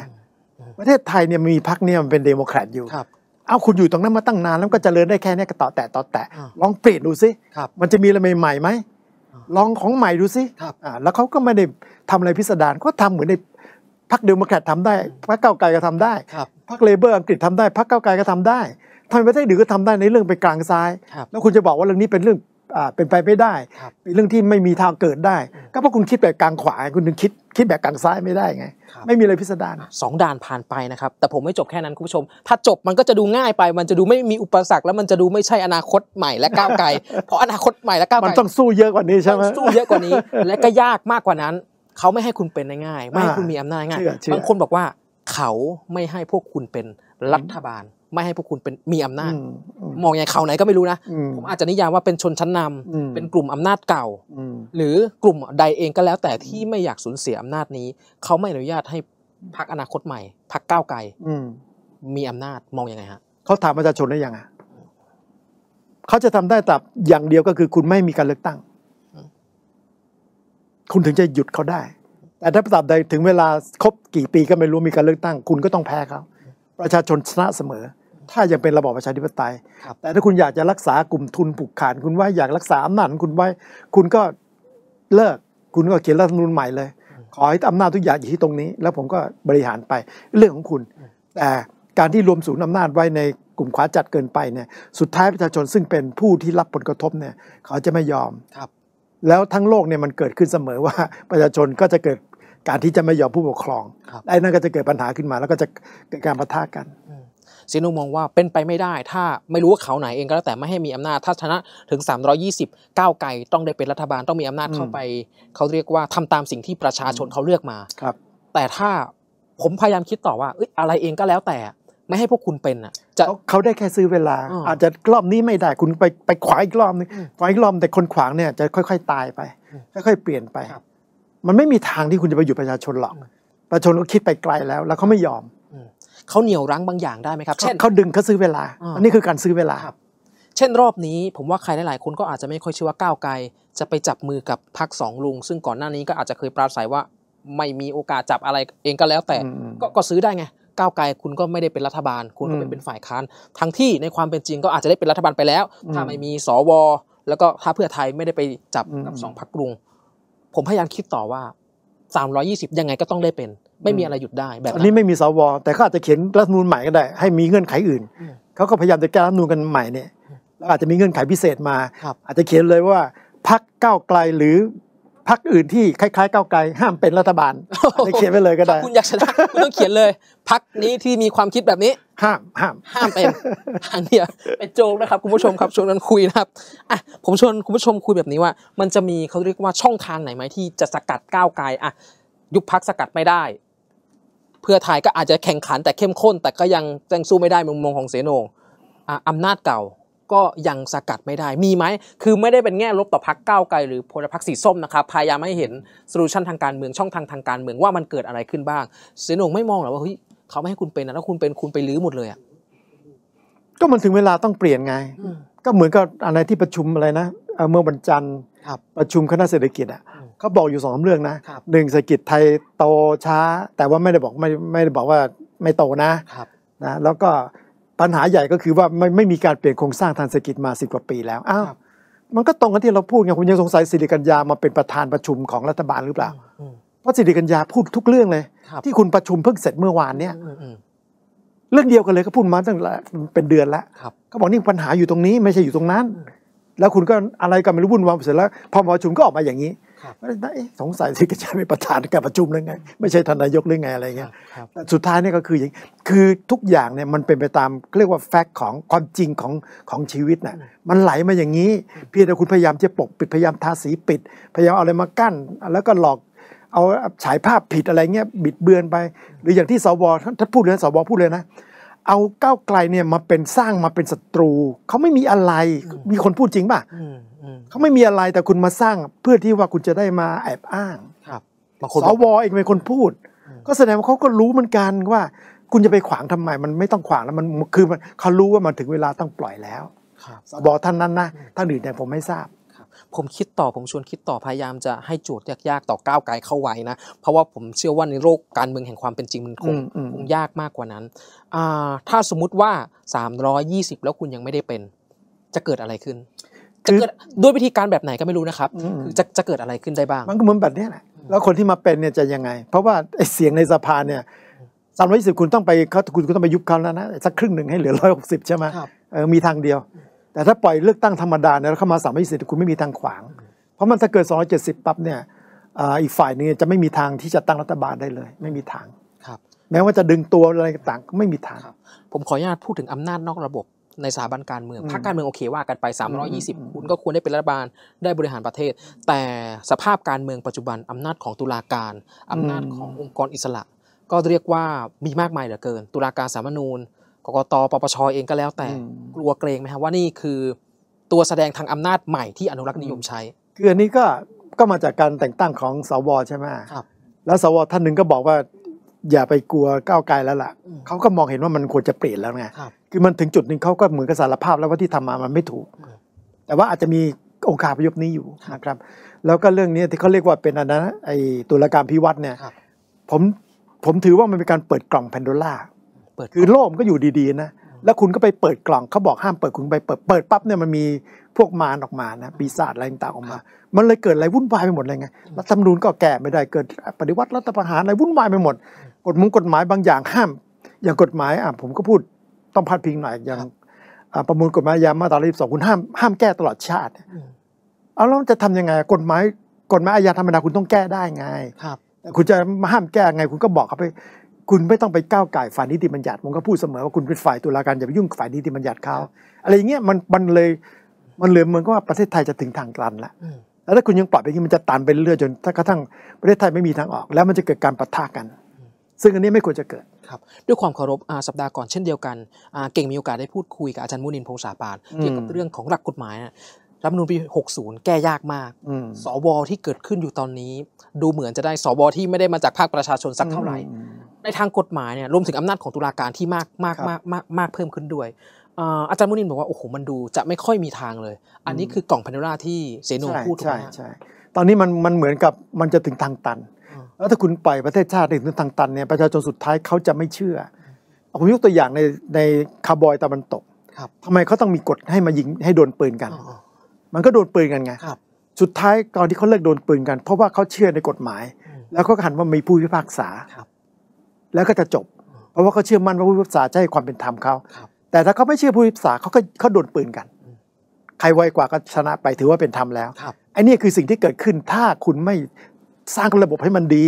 ประเทศไทยเนี่ยมีพรรคเนี่ยมันเป็นเดโมแครตอยู่เอาคุณอยู่ตรงนั้นมาตั้งนานแล้วก็จเจริญได้แค่นี้ก็ต่อแต่ต่อแต่ลองเปลี่ยนดูสิมันจะมีอะไรใหม่ไหมลองของใหม่ดูสิแล้วเขาก็ไม่ได้ทำอะไรพิสดารก็ทำเหมือนในพรรคเดโมแครตทำได้พรรคเก้าไกลก็ทำได้พรรคเลเบอร์ อังกฤษทำได้พรรคเก้าไกลก็ทำได้ทำประเทศอื่นก็ทำได้ในเรื่องไปกลางซ้าย แล้วคุณจะบอกว่าเรื่องนี้เป็นเรื่องเป็นไปไม่ได้ เป็นเรื่องที่ไม่มีทางเกิดได้ก็เพราะคุณคิดแบบกลางขวาคุณถึงคิดคิดแบบกลางซ้ายไม่ได้ไงไม่มีอะไรพิสดารสองด่านผ่านไปนะครับแต่ผมไม่จบแค่นั้นคุณผู้ชม ถ้าจบมันก็จะดูง่ายไป มันจะดูไม่มีอุปสรรค แล้วมันจะดูไม่ใช่อนาคตใหม่และก้าวไกลเพราะอนาคตใหม่และก้าวไกลมันต้องสู้เยอะกว่านี้ใช่ไหมสู้เยอะกว่านี้และก็ยากมากกว่านั้น เขาไม่ให้คุณเป็นง่ายไม่ให้คุณมีอำนาจง่ายบางคนบอกว่าเขาไม่ให้พวกคุณเป็นรัฐบาลไม่ให้พวกคุณเป็นมีอำนาจ มองอย่างเขาไหนก็ไม่รู้นะผมอาจจะนิยามว่าเป็นชนชั้นนำเป็นกลุ่มอำนาจเก่าหรือกลุ่มใดเองก็แล้ว แต่ที่ไม่อยากสูญเสียอำนาจนี้ เขาไม่อนุญาตให้พักอนาคตใหม่พักก้าวไกลมีอำนาจมองอยังไงฮะเขาถามประชาชนได้ยังไงเขาจะทำได้ตับอย่างเดียวก็คือ คุณไม่มีการเลือกตั้งคุณถึงจะหยุดเขาได้ แต่ถ้าตับใดถึงเวลาครบกี่ปีก็ไม่รู้มีการเลือกตั้ง คุณก็ต้องแพ้เขาประชาชนชนะเสมอถ้ายังเป็นระบอบประชาธิปไตย แต่ถ้าคุณอยากจะรักษากลุ่มทุนผูกขาดคุณไว้อยากรักษาอำนาจคุณไว้ คุณก็เลิก คุณก็เขียนรัฐธรรมนูญใหม่เลย ขอให้อำนาจทุกอย่างอยู่ที่ตรงนี้ แล้วผมก็บริหารไป เรื่องของคุณ แต่การที่รวมศูนย์อำนาจไว้ในกลุ่มขวาจัดเกินไปเนี่ย สุดท้ายประชาชนซึ่งเป็นผู้ที่รับผลกระทบเนี่ย เขาจะไม่ยอมครับ แล้วทั้งโลกเนี่ยมันเกิดขึ้นเสมอว่า ประชาชนก็จะเกิดการที่จะไม่ยอมผู้ปกครอง ไอ้นั่นก็จะเกิดปัญหาขึ้นมา แล้วก็จะเกิดการประทะกันซีนูมองว่าเป็นไปไม่ได้ถ้าไม่รู้ว่าเขาไหนเองก็แล้วแต่ไม่ให้มีอำนาจถ้าชนะถึง320ก้าวไกลต้องได้เป็นรัฐบาลต้องมีอำนาจเข้าไปเขาเรียกว่าทำตามสิ่งที่ประชาชนเขาเลือกมาครับ แต่ถ้าผมพยายามคิดต่อว่าอะไรเองก็แล้วแต่ไม่ให้พวกคุณเป็นอ่ะ จะเขาได้แค่ซื้อเวลา อาจจะกรอบนี้ไม่ได้คุณไปไปขวาอีกรอบนึงขวาอีกรอบแต่คนขวางเนี่ย จะค่อย ๆ ตายไป ค่อย ๆ เปลี่ยนไปมันไม่มีทางที่คุณจะไปอยู่ประชาชนหรอกประชาชนก็คิดไปไกลแล้ว แล้วเขาไม่ยอมเขาเหนี่ยวรั้งบางอย่างได้ไหมครับ เช่นเขาดึงเขาซื้อเวลาอันนี้คือการซื้อเวลาเช่นรอบนี้ผมว่าใครหลาย ๆ คนก็อาจจะไม่ค่อยเชื่อว่าก้าวไกลจะไปจับมือกับพักสองลุง ซึ่งก่อนหน้านี้ก็อาจจะเคยปราศัยว่าไม่มีโอกาสจับอะไรเองก็แล้ว แต่ก็ซื้อได้ไงก้าวไกลคุณก็ไม่ได้เป็นรัฐบาลคุณก็เป็นเป็นฝ่ายค้านทั้งที่ในความเป็นจริงก็อาจจะได้เป็นรัฐบาลไปแล้วถ้าไม่มีสวแล้วก็ถ้าเพื่อไทยไม่ได้ไปจับกับสองพักกรุงผมพยายามคิดต่อว่า 320 ยังไงก็ต้องได้เป็นไม่มีอะไรหยุดได้แบบอันนี้ไม่มีสว แต่เขาอาจจะเขียนรัฐมนูลใหม่ก็ได้ ให้มีเงื่อนไขอื่น เขาก็พยายามจะแก้รัฐมนูลกันใหม่เนี่ย แล้วอาจจะมีเงื่อนไขพิเศษมา อาจจะเขียนเลยว่าพักก้าวไกลหรือพักอื่นที่คล้ายๆก้าวไกล ห้ามเป็นรัฐบาลเขียนไปเลยก็ได้ คุณอยากชนะคุณต้องเขียนเลย พักนี้ที่มีความคิดแบบนี้ ห้ามห้ามห้ามเป็น อันนี้เป็นโจกนะครับคุณผู้ชมครับชวนกันคุยนะครับอ่ะผมชวนคุณผู้ชมคุยแบบนี้ว่า มันจะมีเขาเรียกว่าช่องทางไหนไหมที่จะสกัดก้าวไกลอ่ะยุบพักสกัดไม่ได้พื่อไทยก็อาจจะแข่งขันแต่เข้มข้น แต่ก็ยังยังสู้ไม่ได้มุมมองของเสนอำนาจเก่าก็ยังสกัดไม่ได้ มีไหม คือไม่ได้เป็นแง่ลบต่อพักก้าวไกลหรือพลพักสีส้มนะครับพยายามให้เห็นโซลูชันทางการเมืองช่องทางทางการเมืองว่ามันเกิดอะไรขึ้นบ้าง เสนงไม่มองหรอว่าเฮ้ยเขาไม่ให้คุณเป็นนะถ้าคุณเป็นคุณไปลื้อหมดเลยอ่ะก็มันถึงเวลาต้องเปลี่ยนไง ก็เหมือนกับอะไรที่ประชุมอะไรนะเมื่อวันจันทร์ประชุมคณะเศรษฐกิจอ่ะเขาบอกอยู่สองเรื่องนะหนึ่งเศรษฐกิจไทยโตช้า แต่ว่าไม่ได้บอกไม่ไม่ได้บอกว่าไม่โตนะนะ แล้วก็ปัญหาใหญ่ก็คือว่าไม่ไม่มีการเปลี่ยนโครงสร้างทางเศรษฐกิจมาสิบกว่าปีแล้ว อ้าว มันก็ตรงกันที่เราพูดไงคุณยังสงสัยสิริกัญญามาเป็นประธานประชุมของรัฐบาลหรือเปล่าเพราะสิริกัญญาพูดทุกเรื่องเลย ที่คุณประชุมเพิ่งเสร็จเมื่อวานเนี่ยเรื่องเดียวกันเลยก็พูดมาตั้งเป็นเดือนแล้วขาบอกนี่ปัญหาอยู่ตรงนี้ไม่ใช่อยู่ตรงนั้น แล้วคุณก็อะไรก็ไม่รู้วุ่นวายเสร็จแล้วพอประชุมก็ออกมาอย่างนี้เอ๊ะสงสัยที่กระจายเป็นประธานการประชุมหรือไงไม่ใช่ทนายกหรือไงอะไรเงี้ยสุดท้ายนี่ก็คืออย่าง คือทุกอย่างเนี่ยมันเป็นไปตามเรียกว่าแฟกต์ของความจริงของของชีวิตน่ะมันไหลมาอย่างนี้เพียงแต่คุณพยายามจะปกปิดพยายามทาสีปิด พยายามเอาอะไรมากั้นแล้วก็หลอก เอาฉายภาพผิดอะไรเงี้ยบิดเบือนไป หรืออย่างที่สวท่านพูดเลยสวพูดเลยนะเอาก้าวไกลเนี่ยมาเป็นสร้างมาเป็นศัตรูเขาไม่มีอะไรมีคนพูดจริงป่ะเขาไม่มีอะไรแต่คุณมาสร้างเพื่อที่ว่าคุณจะได้มาแอบอ้างครับาสวเองเป็นคนพูด ก็แสดงว่าเขาก็รู้เหมือนกันว่า คุณจะไปขวางทำไม มันไม่ต้องขวางแล้วมันคือมันเขารู้ว่ามันถึงเวลาต้องปล่อยแล้วบสวท่านนั้นนะท่านอื่นเนี่ยผมไม่ทราบผมคิดต่อผมชวนคิดต่อพยายามจะให้โจทย์ยากๆต่อก้าวไกลเข้าไว้นะเพราะว่าผมเชื่อว่าในโลกการเมืองแห่งความเป็นจริงมันคงคงยากมากกว่านั้นถ้าสมมุติว่า 320 แล้วคุณยังไม่ได้เป็น จะเกิดอะไรขึ้นจะเกิดด้วยวิธีการแบบไหนก็ไม่รู้นะครับจะจะเกิดอะไรขึ้นได้บ้าง มันก็เหมือนแบบนี้แหละแล้วคนที่มาเป็นเนี่ยจะยังไง เพราะว่าไอ้เสียงในสภาเนี่ยสามร้อยสิบคุณต้องไปเขาคุณก็ต้องไปยุบเขาแล้วนะ สักครึ่งหนึ่งให้เหลือร้อยหกสิบใช่ไหมเออมีทางเดียว แต่ถ้าปล่อยเลือกตั้งธรรมดาเนี่ยแล้วเข้ามาสามร้อยสิบคุณไม่มีทางขวาง เพราะมันถ้าเกิดสองร้อยเจ็ดสิบปั๊บเนี่ยอีกฝ่ายนึงจะไม่มีทางที่จะตั้งรัฐบาลได้เลย ไม่มีทางครับแม้ว่าจะดึงตัวอะไรต่างก็ไม่มีทาง ผมขออนุญาตพูดถึงอำนาจนอกระบบในสถาบันการเมืองพรรคการเมืองโอเคว่ากันไป 320 คุณก็ควรได้เป็นรัฐบาลได้บริหารประเทศ แต่สภาพการเมืองปัจจุบันอำนาจของตุลาการ อำนาจขององค์กรอิสระ ก็เรียกว่ามีมากมายเหลือเกิน ตุลาการสามนูญกกตปปชเองก็แล้ว แต่กลัวเกรงไหมครับว่านี่คือ ตัวแสดงทางอำนาจใหม่ที่อนุรักษ์นิยมใช้คืออันนี้ก็ก็มาจากการแต่งตั้งของสวใช่ไหมครับ แล้ว สวท่านหนึ่งก็บอกว่าอย่าไปกลัวก้าวไกลแล้วล่ะเขาก็มองเห็นว่ามันควรจะเปลี่ยนแล้วไงคือมันถึงจุดหนึ่งเขาก็เหมือนกับสารภาพแล้วว่าที่ทำมามันไม่ถูก แต่ว่าอาจจะมีองค์การพยพนี้อยู่นะครับ แล้วก็เรื่องนี้ที่เขาเรียกว่าเป็นอันนั้นไอ้ตุลาการพิวัตรเนี่ยผมผมถือว่ามันเป็นการเปิดกล่องแพนโดล่าคือโลกมันก็อยู่ดีๆนะแล้วคุณก็ไปเปิดกล่องเขาบอกห้ามเปิดคุณไปเปิดเปิดปั๊บเนี่ยมันมีพวกมารออกมานะปีศาจอะไรต่างออกมา มันเลยเกิดอะไรวุ่นวายไปหมดเลยไงรัฐธรรมนูญก็แก้ไม่ได้เกิด ปฏิวัติรัฐประหารอะไรวุ่นวายไปหมดกฎมุงกฎหมายบางอย่างห้าม อย่างกฎหมายอ่ะผมก็พูด ต้องพัดพิงหน่อยอย่างประมวลกฎหมายยามาตราสองคุณห้าม ห้ามแก้ตลอดชาติเอาแล้วจะทํำยังไง กฎหมายกฎหมายอาญาธรรมดาคุณต้องแก้ได้ไงครับ คุณจะมาห้ามแก้ไง คุณก็บอกเขาไปคุณไม่ต้องไปก้าวไก่ฝ่ายนิติบัญญัติผมก็พูดเสมอว่าคุณเป็นฝ่ายตุลาการอย่าไปยุ่งฝ่ายนิติบัญญัติเขาอะไรอย่างเงี้ยมันมันเลยมันเหลอเมือนก็ว่าประเทศไทยจะถึงทางตันละแล้วถ้าคุณยังปล่อยไปอย่างี้มันจะตันไปเรื่อยจนกระทั่งประเทศไทยไม่มีทางออก แล้วมันจะเกิดการปะทะกัน ซึ่งอันนี้ไม่ควรจะเกิดครับ ด้วยความเคารพสัปดาห์ก่อนเช่นเดียวกันเก่งมีโอกาสได้พูดคุยกับอาจารย์มุนินพงษาปานเกี่ยวกับเรื่องของหลักกฎหมายรัฐมนูลปี60 แก้ยากมากสวที่เกิดขึ้นอยู่ตอนนี้ ดูเหมือนจะได้สวที่ไม่ได้มาจากภาคประชาชนสักเท่าไหร่ในทางกฎหมายเนี่ยรวมถึงอำนาจของตุลาการที่มากมากมากมากมากเพิ่มขึ้นด้วยอาจารย์มุนินบอกว่าโอ้โหมันดูจะไม่ค่อยมีทางเลย อันนี้คือกล่องพันธุราที่เสนพูดถูกไหมใช่ ตอนนี้มันมันเหมือนกับมันจะถึงทางตันแล้วถ้าคุณปล่อยประเทศชาติถึงทางตันเนี่ยประชาชนสุดท้ายเขาจะไม่เชื่อ ผมยกตัวอย่างในในคาร์บอยตะวันตกทำไมเขาต้องมีกฎให้มายิงให้โดนปืนกัน มันก็โดนปืนกันไงสุดท้ายตอนที่เขาเลิกโดนปืนกัน เพราะว่าเขาเชื่อในกฎหมาย แล้วก็หันว่ามีผู้พิพากษาแล้วก็จะจบ เพราะว่าเขาเชื่อมั่นว่าผู้พิพากษาจะให้ความเป็นธรรมเขา แต่ถ้าเขาไม่เชื่อผู้พิพากษาเขาก็เขาโดนปืนกัน ใครไวกว่าก็ชนะไปถือว่าเป็นธรรมแล้ว ไอ้นี่คือสิ่งที่เกิดขึ้น ถ้าคุณไม่สร้างระบบให้มันดี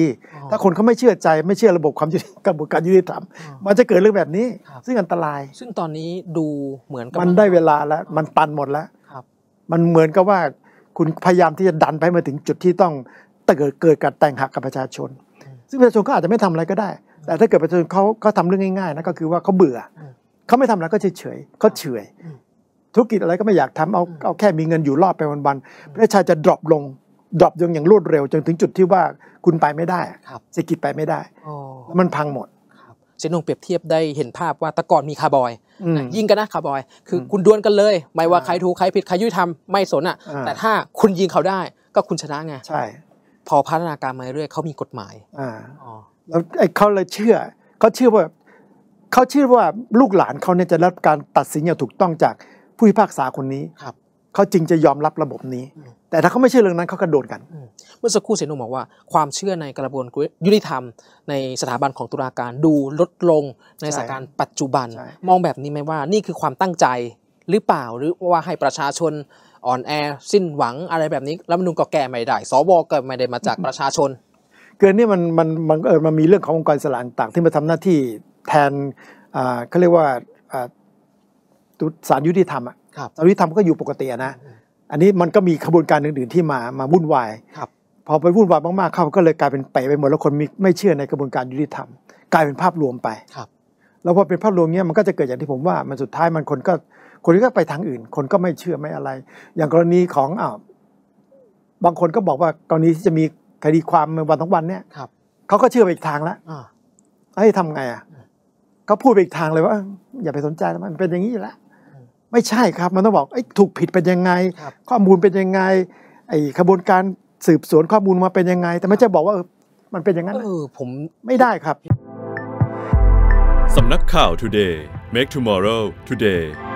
ถ้าคนเขาไม่เชื่อใจไม่เชื่อระบบความยุติกระบวนการยุติธรรม มันจะเกิดเรื่องแบบนี้ ซึ่งอันตราย ซึ่งตอนนี้ดูเหมือนกับมันได้เวลาแล้ว มันตันหมดแล้วมันเหมือนกับว่า คุณพยายามที่จะดันไปมาถึงจุดที่ต้องเกิดเกิดการแต่งหักกับประชาชน ซึ่งประชาชนก็อาจจะไม่ทำอะไรก็ได้แต่ถ้าเกิดประชาชนเขาเขาทำเรื่องง่ายๆนะก็คือว่าเขาเบื่อ เขาไม่ทำอะไรก็เฉยเฉยๆเขาเฉยธุรกิจอะไรก็ไม่อยากทำเอาเอาแค่มีเงินอยู่รอดไปวันๆประชาชนจะดรอปลงดรอปลงอย่างรวดเร็วจนถึงจุดที่ว่าคุณไปไม่ได้เศรษฐกิจไปไม่ได้มันพังหมดเซนงเปรียบเทียบได้เห็นภาพว่าแตะก่อนมีคาร์บอย ยิงกันนะคาร์บอย คือคุณดวลกันเลย ไม่ว่าใครถูกใครผิดใครยุติธรรมไม่สนอ่ะ แต่ถ้าคุณยิงเขาได้ก็คุณชนะไงใช่ พอพัฒนาการมาเรื่อยเขามีกฎหมายอ่าอ๋อแล้วไอ้เขาเลยเชื่อเขาเชื่อว่าเขาเชื่อว่าลูกหลานเขาเนี่ยจะรับการตัดสินอย่างถูกต้องจากผู้พิพากษาคนนี้ครับเขาจึงจะยอมรับระบบนี้ แต่ถ้าเขาไม่เชื่อเรื่องนั้นเขากระโดดกัน เมื่อสักครู่เสนุบอกว่า ความเชื่อในกระบวนการยุติธรรมในสถาบันของตุลาการดูลดลงในสถานการณ์ปัจจุบัน มองแบบนี้ไหมว่านี่คือความตั้งใจหรือเปล่า หรือว่าให้ประชาชนอ่อนแอ สิ้นหวังอะไรแบบนี้รัฐมนุนก็แก้ไม่ได้สวก็ไม่ได้มาจากประชาชนเกินนี่มันมันมันเออมันมีเรื่องขององค์กรสลากต่างที่มาทำหน้าที่แทนอ่าเขาเรียกว่าอสารยุติธรรมอ่ะสารยุติธรรมก็อยู่ปกตินะอันนี้มันก็มีขบวนการอื่น ๆที่มามาวุ่นวายพอไปวุ่นวายมากๆเข้าก็เลยกลายเป็นเป๋ไปหมดแล้วคนไม่เชื่อในกระบวนการยุติธรรมกลายเป็นภาพรวมไปแล้วพอเป็นภาพรวมเนี้ยมันก็จะเกิดอย่างที่ผมว่ามันสุดท้ายมันคนก็คนก็ไปทางอื่น คนก็ไม่เชื่อไม่อะไร อย่างกรณีของอ่าบางคนก็บอกว่ากรณีที่จะมีคดีความวันทั้งวันเนี่ยครับเขาก็เชื่อไปอีกทางแล้วเฮ้ยทำไงอ่ะเขาพูดไปอีกทางเลยว่า อย่าไปสนใจแล้วมันเป็นอย่างนี้อยู่แล้วไม่ใช่ครับ มันต้องบอกไอ้ถูกผิดเป็นยังไง ข้อมูลเป็นยังไง ไอ้ขบวนการสืบสวนข้อมูลมาเป็นยังไง แต่ไม่ใช่บอกว่ามันเป็นอย่างนั้นเออผมไม่ได้ครับสำนักข่าว today make tomorrow today